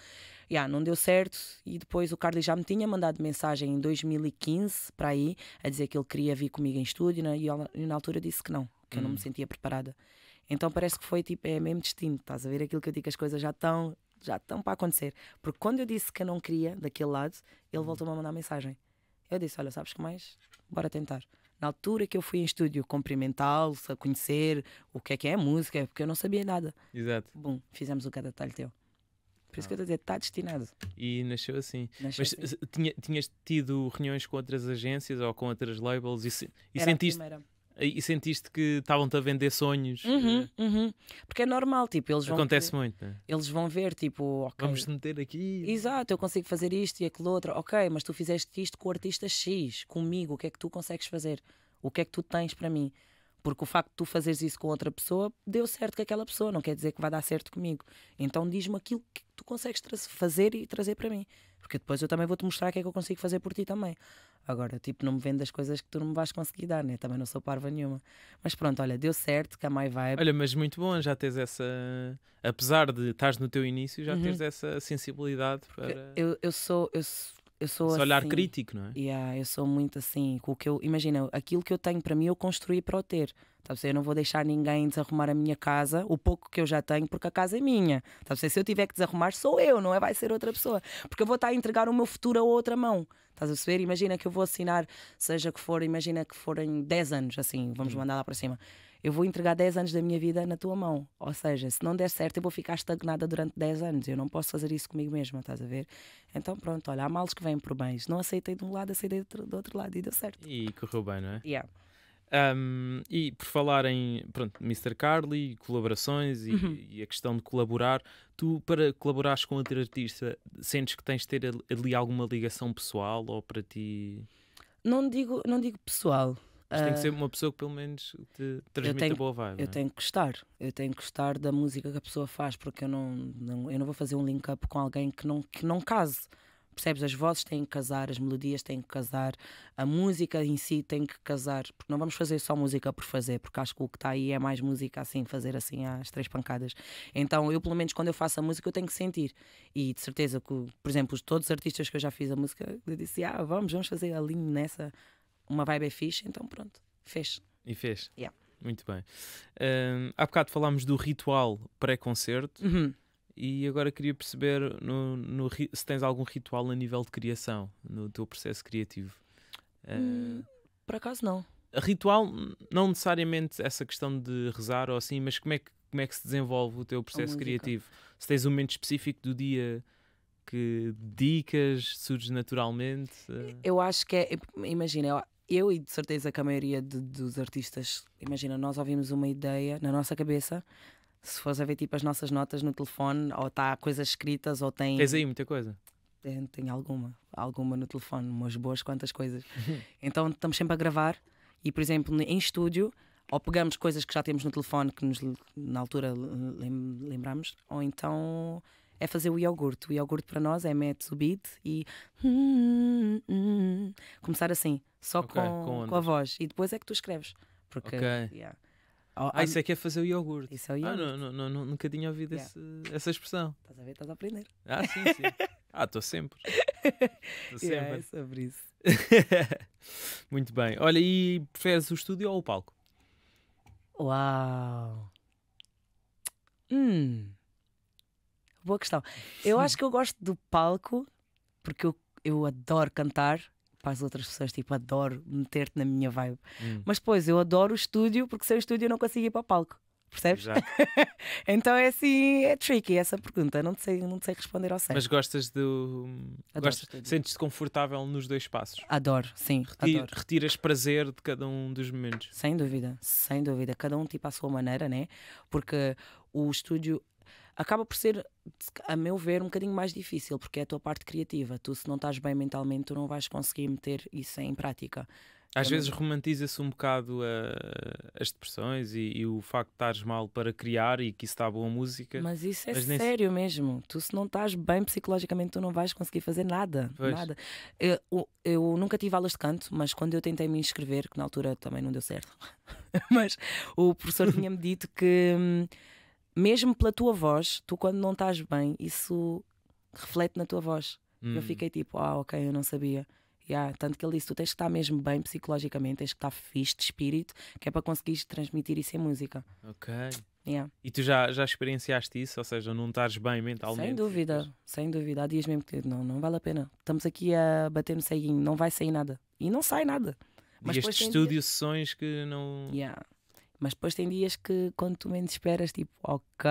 yeah, não deu certo. E depois o Carly já me tinha mandado mensagem em 2015 para aí, a dizer que ele queria vir comigo em estúdio, né? e, e na altura disse que não, que hum. eu não me hum. sentia preparada. Então parece que foi tipo, é mesmo destino, estás a ver aquilo que eu digo, as coisas já estão já estão para acontecer. Porque quando eu disse que eu não queria daquele lado, ele hum. voltou-me a mandar mensagem. Eu disse: Olha, sabes que mais? Bora tentar. Na altura que eu fui em estúdio cumprimentá los a conhecer o que é que é a música, porque eu não sabia nada. Exato. Bom, fizemos o cada detalhe teu. Por isso ah. que eu ah. estou a dizer, está destinado. E nasceu assim. Nasceu Mas assim. Tinha, tinhas tido reuniões com outras agências ou com outras labels e, e sentiste. E sentiste que estavam-te a vender sonhos? Uhum, eh? uhum. Porque é normal, tipo, eles vão. Acontece ver, muito, né? Eles vão ver, tipo, Vamos te meter aqui. Exato, eu consigo fazer isto e aquilo outro. Ok, mas tu fizeste isto com o artista X, comigo, o que é que tu consegues fazer? O que é que tu tens para mim? Porque o facto de tu fazeres isso com outra pessoa deu certo com aquela pessoa, não quer dizer que vai dar certo comigo. Então diz-me aquilo que tu consegues fazer e trazer para mim. Porque depois eu também vou-te mostrar o que é que eu consigo fazer por ti também. Agora, tipo, não me vendas coisas que tu não me vais conseguir dar, né? Também não sou parva nenhuma. Mas pronto, olha, deu certo, que a é mais vibe. Olha, mas muito bom já tens essa. Apesar de estás no teu início, já uhum. tens essa sensibilidade para. Eu, eu sou. Eu sou eu sou Esse assim, olhar crítico, não é? Yeah, eu sou muito assim, com o que eu. Imagina, aquilo que eu tenho para mim eu construí para o ter. Tá eu não vou deixar ninguém desarrumar a minha casa, o pouco que eu já tenho, porque a casa é minha. Tá se eu tiver que desarrumar, sou eu, não é? Vai ser outra pessoa. Porque eu vou estar a entregar o meu futuro a outra mão. Estás a perceber? Imagina que eu vou assinar, seja que for, imagina que forem 10 anos, assim, vamos hum. mandar lá para cima eu vou entregar 10 anos da minha vida na tua mão. Ou seja, se não der certo, eu vou ficar estagnada durante 10 anos. Eu não posso fazer isso comigo mesma, estás a ver? Então, pronto, olha, há males que vêm por bens. Não aceitei de um lado, aceitei do outro lado e deu certo. E correu bem, não é? Yeah. Um, e por falar em pronto, Mr. Carly, colaborações e, uhum. e, a questão de colaborar, tu para colaborares com outro artista sentes que tens de ter ali alguma ligação pessoal ou para ti? Não digo, não digo pessoal, mas tem que ah, ser uma pessoa que pelo menos te transmita tenho, boa vibe. Eu é? tenho que gostar. Eu tenho que gostar da música que a pessoa faz, porque eu não, não eu não vou fazer um link-up com alguém que não, que não case. Percebes? As vozes têm que casar, as melodias têm que casar, a música em si tem que casar, porque não vamos fazer só música por fazer, porque acho que o que está aí é mais música assim, fazer assim às três pancadas. Então eu, pelo menos, quando eu faço a música, eu tenho que sentir. E de certeza que, por exemplo, todos os artistas que eu já fiz a música, eu disse, ah, vamos, vamos fazer alinho nessa, uma vibe é fixe, então pronto, fez. E fez? Yeah. Muito bem. Uh, há bocado falámos do ritual pré-concerto uhum. e agora queria perceber no, no, se tens algum ritual a nível de criação, no teu processo criativo. Uh, hum, por acaso não. Ritual, não necessariamente essa questão de rezar ou assim, mas como é que, como é que se desenvolve o teu processo criativo? Se tens um momento específico do dia que dicas surge naturalmente? Hum. Eu acho que é, imagina, eu e de certeza que a maioria de, dos artistas, imagina, nós ouvimos uma ideia na nossa cabeça. Se fores a ver tipo as nossas notas no telefone, ou está coisas escritas, ou tem. Tens aí muita coisa? Tem, tem alguma, alguma no telefone, umas boas quantas coisas. Uhum. então estamos sempre a gravar e, por exemplo, em estúdio, ou pegamos coisas que já temos no telefone que nos, na altura lembramos, ou então é fazer o iogurte. O iogurte para nós é metes o beat e começar assim, só okay, com, com, a voz. E depois é que tu escreves. Porque, okay. yeah. oh, ah, isso é que é fazer o iogurte. Isso é o iogurte. Ah, não, não, não, nunca tinha ouvido yeah. esse, essa expressão. Estás a ver? Estás a aprender. Ah, sim, sim. ah, estou sempre. Estou sempre. é sobre isso. Muito bem. Olha, e preferes o estúdio ou o palco? Uau! Hum boa questão. Eu acho que eu gosto do palco, porque eu, eu adoro cantar. Para as outras pessoas, tipo, adoro meter-te na minha vibe. Hum. Mas depois, eu adoro o estúdio, porque sem o estúdio eu não consigo ir para o palco. Percebes? então é assim, é tricky essa pergunta, não sei, não sei responder ao certo. Mas gostas do. Gostas... Sentes-te confortável nos dois espaços? Adoro, sim. adoro. Retiras prazer de cada um dos momentos? Sem dúvida, sem dúvida. Cada um tipo à sua maneira, né? Porque o estúdio acaba por ser, a meu ver, um bocadinho mais difícil, porque é a tua parte criativa. Tu, se não estás bem mentalmente, tu não vais conseguir meter isso em prática. Às vezes romantiza-se um bocado uh, as depressões e, e, o facto de estares mal para criar e que isso está boa música. Mas isso é Mas sério mesmo. Tu, se não estás bem psicologicamente, tu não vais conseguir fazer nada. Pois. nada. Eu, eu nunca tive aulas de canto, mas quando eu tentei me inscrever, que na altura também não deu certo, mas o professor tinha-me dito que. Hum, mesmo pela tua voz, tu quando não estás bem, isso reflete na tua voz. Hum. Eu fiquei tipo, ah, ok, eu não sabia. Yeah, tanto que ele disse: tu tens que estar mesmo bem psicologicamente, tens que estar fixe de espírito, que é para conseguires transmitir isso em música. Ok. Yeah. E tu já, já experienciaste isso? Ou seja, não estás bem mentalmente? Sem dúvida, tipo sem dúvida. Há dias mesmo que não, não vale a pena. Estamos aqui a bater no ceguinho, não vai sair nada. E não sai nada. Mas dias de estúdio, dias... sessões que não. Yeah. Mas depois tem dias que, quando tu menos esperas, tipo, ok,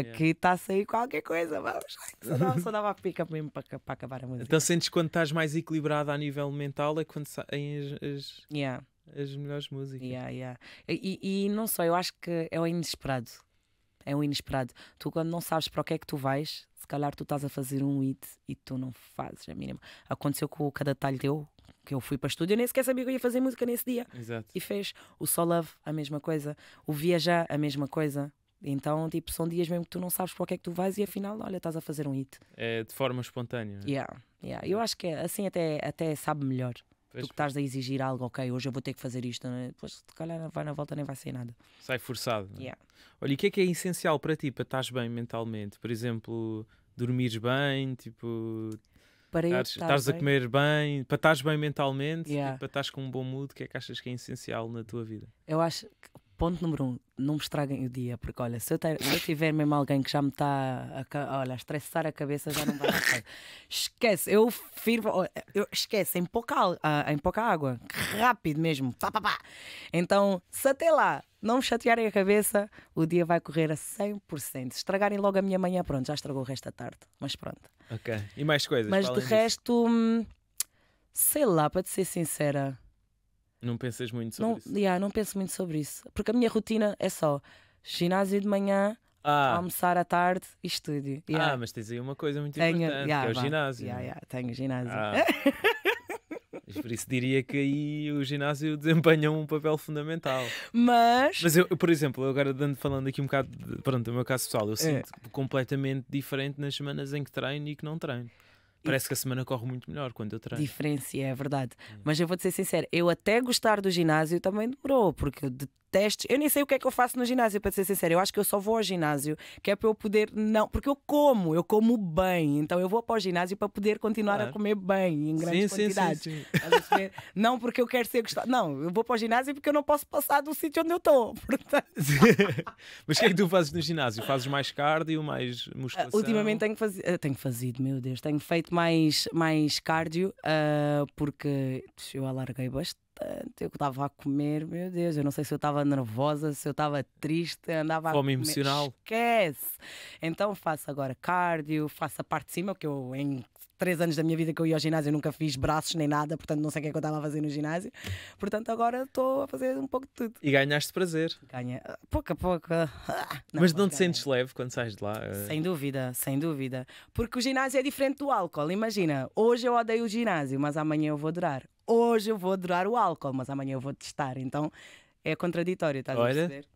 aqui está a sair qualquer coisa, vamos. Só dava, só dava a pica mesmo para, para acabar a música. Então sentes quando estás mais equilibrada a nível mental é quando saem as, as, yeah. as melhores músicas. Yeah, yeah. E, e, não só, eu acho que é o inesperado. É o inesperado. Tu, quando não sabes para o que é que tu vais, se calhar tu estás a fazer um hit e tu não fazes a mínima. Aconteceu com cada talho teu, que eu fui para estúdio, eu nem sequer sabia que eu ia fazer música nesse dia. Exato. E fez. O Sol Love, a mesma coisa. O Viajar, a mesma coisa. Então, tipo, são dias mesmo que tu não sabes para o que é que tu vais e afinal, olha, estás a fazer um hit. É de forma espontânea. Yeah, yeah. Eu acho que é, assim até, até sabe melhor. Pois. Tu que estás a exigir algo, ok, hoje eu vou ter que fazer isto, né? depois se calhar vai na volta nem vai ser nada. Sai forçado. Né? Yeah. Olha, e o que é que é essencial para ti, para estás bem mentalmente? Por exemplo, dormires bem, tipo... Para estás a comer bem, para estás bem mentalmente, yeah. Tipo, para estás com um bom mood, o que é que achas que é essencial na tua vida? Eu acho que ponto número um, não me estraguem o dia, porque olha, se eu, ter, se eu tiver mesmo alguém que já me está a, olha, a estressar a cabeça, já não vai esquece, eu firmo, eu esquece, em pouca, uh, em pouca água, rápido mesmo, pá, pá, pá. Então, se até lá não me chatearem a cabeça, o dia vai correr a 100%. Se estragarem logo a minha manhã, pronto, já estragou o resto da tarde, mas pronto. Ok, e mais coisas? Mas de resto, disso? Hum, sei lá, para te ser sincera não pensas muito sobre não, isso? Yeah, não penso muito sobre isso. Porque a minha rotina é só ginásio de manhã, ah. almoçar à tarde e estúdio. Ah, yeah. Ah, mas tens aí uma coisa muito tenho, importante, yeah, que é o vá. ginásio. Yeah, é? yeah, tenho ginásio. Ah. por isso diria que aí o ginásio desempenha um papel fundamental. Mas. Mas eu, por exemplo, agora falando aqui um bocado, de, pronto, do meu caso pessoal, eu sinto é. completamente diferente nas semanas em que treino e que não treino. Parece que a semana corre muito melhor quando eu treino. Diferencia, é verdade. Hum. Mas eu vou te ser sincero eu até gostar do ginásio também demorou, porque eu testes. Eu nem sei o que é que eu faço no ginásio, para ser sincero. Eu acho que eu só vou ao ginásio, que é para eu poder. Não, porque eu como, eu como bem. Então eu vou para o ginásio para poder continuar claro. a comer bem, em grandes sim, quantidades. Sim, sim, não porque eu quero ser gostoso. Não, eu vou para o ginásio porque eu não posso passar do sítio onde eu estou. Portanto... Mas o que é que tu fazes no ginásio? Fazes mais cardio, mais ah, musculação? ultimamente tenho, faz... Ah, tenho fazido, meu Deus, tenho feito mais, mais cardio, uh, porque eu alarguei bastante tanto. Eu estava a comer, meu Deus, eu não sei se eu estava nervosa, se eu estava triste, andava Fome a comer. emocional. Esquece! Então faço agora cardio, faço a parte de cima, que eu em três anos da minha vida que eu ia ao ginásio, nunca fiz braços nem nada, portanto não sei o que é que eu estava a fazer no ginásio. Portanto, agora estou a fazer um pouco de tudo. E ganhaste prazer. Ganha. Ah, pouco a pouco. Ah, não, mas não te ganhar. sentes leve quando sais de lá? Eh? Sem dúvida, sem dúvida. Porque o ginásio é diferente do álcool. Imagina, hoje eu odeio o ginásio, mas amanhã eu vou adorar. Hoje eu vou adorar o álcool, mas amanhã eu vou testar. Então é contraditório, estás Olha, a perceber?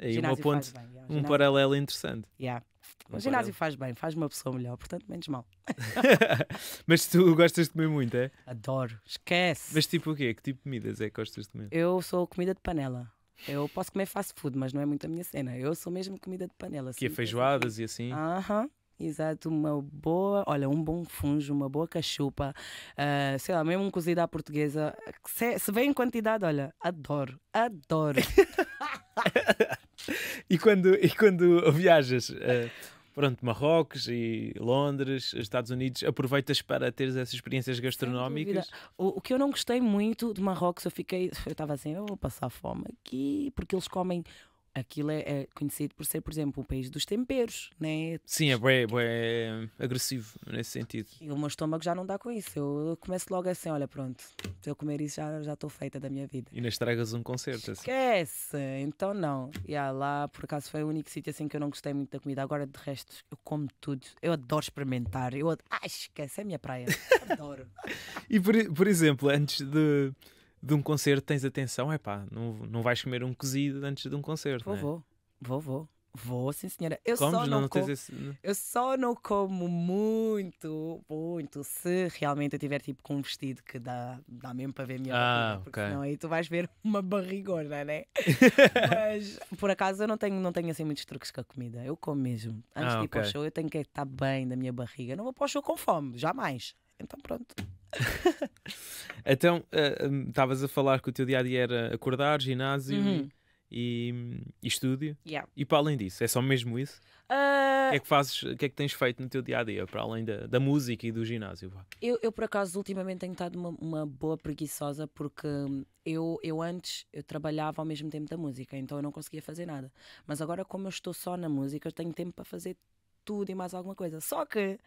Aí uma ponte, bem, é um, um paralelo interessante. Yeah. O ginásio faz bem, faz uma pessoa melhor, portanto, menos mal. Mas tu gostas de comer muito, é? Adoro, esquece. Mas tipo o quê? Que tipo de comidas é que gostas de comer? Eu sou comida de panela. Eu posso comer fast food, mas não é muito a minha cena. Eu sou mesmo comida de panela. Que é assim, é feijoadas assim. e assim? Aham. Uh -huh. Exato, uma boa, olha, um bom funjo, uma boa cachupa, uh, sei lá, mesmo um cozido à portuguesa. Se, se vem em quantidade, olha, adoro, adoro. e, quando, e quando viajas, uh, pronto, Marrocos e Londres, Estados Unidos, aproveitas para teres essas experiências gastronómicas? O, o, que eu não gostei muito de Marrocos, eu fiquei, eu estava assim, eu vou passar fome aqui, porque eles comem aquilo é, é, conhecido por ser, por exemplo, o país dos temperos, né? Sim, é bem, bem agressivo nesse sentido. E o meu estômago já não dá com isso. Eu começo logo assim, olha, pronto, se eu comer isso já já estou feita da minha vida. E nas estragas um concerto. Assim. Esquece! Então não. E yeah, lá, por acaso, foi o único sítio assim que eu não gostei muito da comida. Agora, de resto, eu como tudo. Eu adoro experimentar. Eu adoro... Ah, esquece, é a minha praia. Adoro. e, por, por exemplo, antes de de um concerto tens atenção, é pá, não, não vais comer um cozido antes de um concerto. Vou, né? vou, vou, vou. Vou, sim, senhora. Eu Comes, só não, não como, esse... eu só não como muito, muito, se realmente eu tiver tipo com um vestido que dá, dá mesmo para ver a minha ah, barriga, porque okay. senão aí tu vais ver uma barrigona, né? Mas por acaso eu não tenho, não tenho assim muitos truques com a comida. Eu como mesmo. Antes ah, de ir okay. para o show, eu tenho que estar bem da minha barriga. não vou para o show com fome, jamais. Então pronto. então, eh, hum, estavas uh, um, a falar que o teu dia a dia era acordar, ginásio uhum. e, e, estúdio. Yeah. E para além disso, é só mesmo isso? Ah, o que é que fazes, o que é que tens feito no teu dia a dia, para além da, da música e do ginásio? Eu, eu, por acaso, ultimamente tenho estado uma, uma, boa preguiçosa porque hum, eu, eu antes eu trabalhava ao mesmo tempo da música, então eu não conseguia fazer nada. Mas agora, como eu estou só na música, eu tenho tempo para fazer tudo e mais alguma coisa. Só que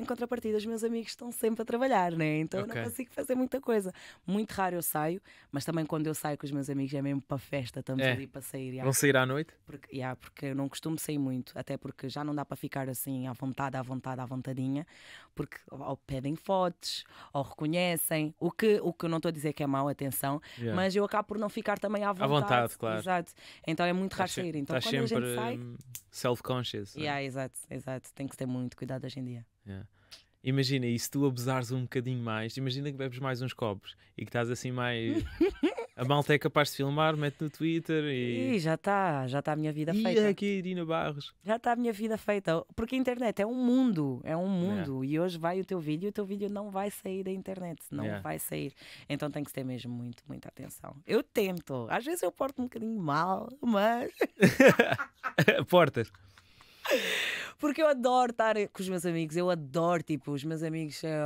em contrapartida, os meus amigos estão sempre a trabalhar, né? Então okay. eu não consigo fazer muita coisa. Muito raro eu saio, mas também quando eu saio com os meus amigos é mesmo para festa, estamos é. ali para sair. Vão sair à noite? Porque, yeah, porque eu não costumo sair muito, até porque já não dá para ficar assim à vontade, à vontade, à vontadinha, porque ou pedem fotos, ou reconhecem, o que, o que eu não estou a dizer que é mau, atenção, yeah. mas eu acabo por não ficar também à vontade. À vontade, claro. Exato. Então é muito tá raro sair. Então tá quando a gente sai. Hum, self-conscious. Né? Yeah, exato, exato. Tem que ter muito cuidado hoje em dia. Yeah. É. Imagina, e se tu abusares um bocadinho mais, imagina que bebes mais uns copos e que estás assim mais. a malta é capaz de filmar, mete no Twitter e. e já está, já está a minha vida feita. E aqui, Irina Barros. Já está a minha vida feita. Porque a internet é um mundo, é um é. mundo. E hoje vai o teu vídeo e o teu vídeo não vai sair da internet, não é. vai sair. Então tem que ter mesmo muito, muita atenção. Eu tento, às vezes eu porto um bocadinho mal, mas. Portas. Porque eu adoro estar com os meus amigos, eu adoro, tipo, os meus amigos eh,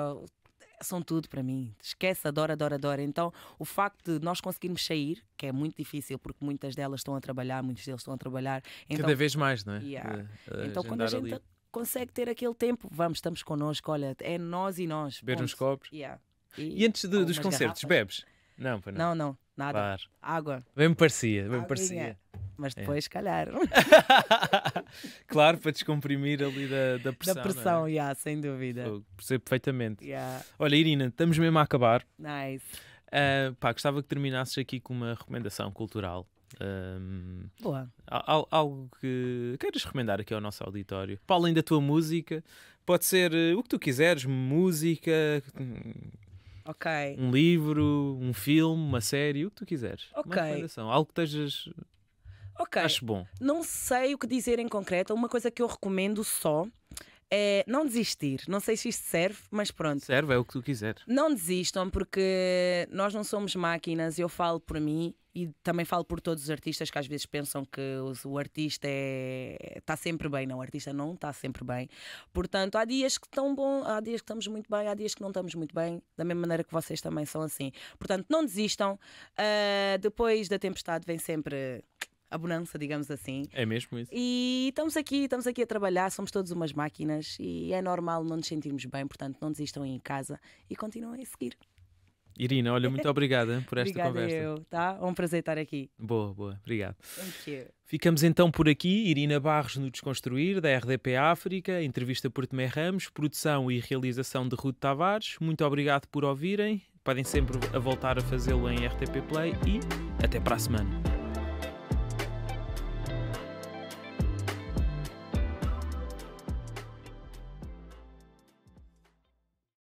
são tudo para mim. Esquece, adoro, adoro, adoro. Então, o facto de nós conseguirmos sair, que é muito difícil, porque muitas delas estão a trabalhar, muitos deles estão a trabalhar. Então, Cada vez mais, não é? Yeah. Eh, então, quando a gente ali. consegue ter aquele tempo, vamos, estamos connosco, olha, é nós e nós. Beber uns copos. Yeah. E, e, antes de, dos concertos, garrafas. bebes? Não, não. Não, não. Nada. Claro. Água. Bem me parecia, bem me parecia. Mas depois, é. calhar. claro, para descomprimir ali da, da pressão. Da pressão, é? yeah, sem dúvida. Eu percebo perfeitamente. Yeah. Olha, Irina, estamos mesmo a acabar. Nice. Uh, pá, gostava que terminasses aqui com uma recomendação cultural. Um, Boa. Al algo que queiras recomendar aqui ao nosso auditório? Para além da tua música, pode ser eh, o que tu quiseres, música, hum, Ok. Um livro, um filme, uma série, o que tu quiseres. Ok. Uma recomendação. Algo que estejas. Ok. Acho bom. Não sei o que dizer em concreto. Uma coisa que eu recomendo só é não desistir. Não sei se isto serve, mas pronto. Serve, é o que tu quiseres. Não desistam, porque nós não somos máquinas. Eu falo por mim e também falo por todos os artistas que às vezes pensam que o, artista está é... Tá sempre bem. Não, o artista não está sempre bem. Portanto, há dias que estão bom, há dias que estamos muito bem, há dias que não estamos muito bem, da mesma maneira que vocês também são assim. Portanto, não desistam. Uh, depois da tempestade vem sempre a bonança, digamos assim. É mesmo isso. E estamos aqui, estamos aqui a trabalhar, somos todos umas máquinas e é normal não nos sentirmos bem, portanto não desistam em casa e continuem a seguir. Irina, olha, muito obrigada por esta obrigada conversa. Eu, tá? É um prazer estar aqui. Boa, boa, obrigado. Thank you. Ficamos então por aqui. Irina Barros no Desconstruir, da RDP África, entrevista por Tomé Ramos, produção e realização de Ruth Tavares. Muito obrigado por ouvirem. Podem sempre a voltar a fazê-lo em RTP Play e até para a semana.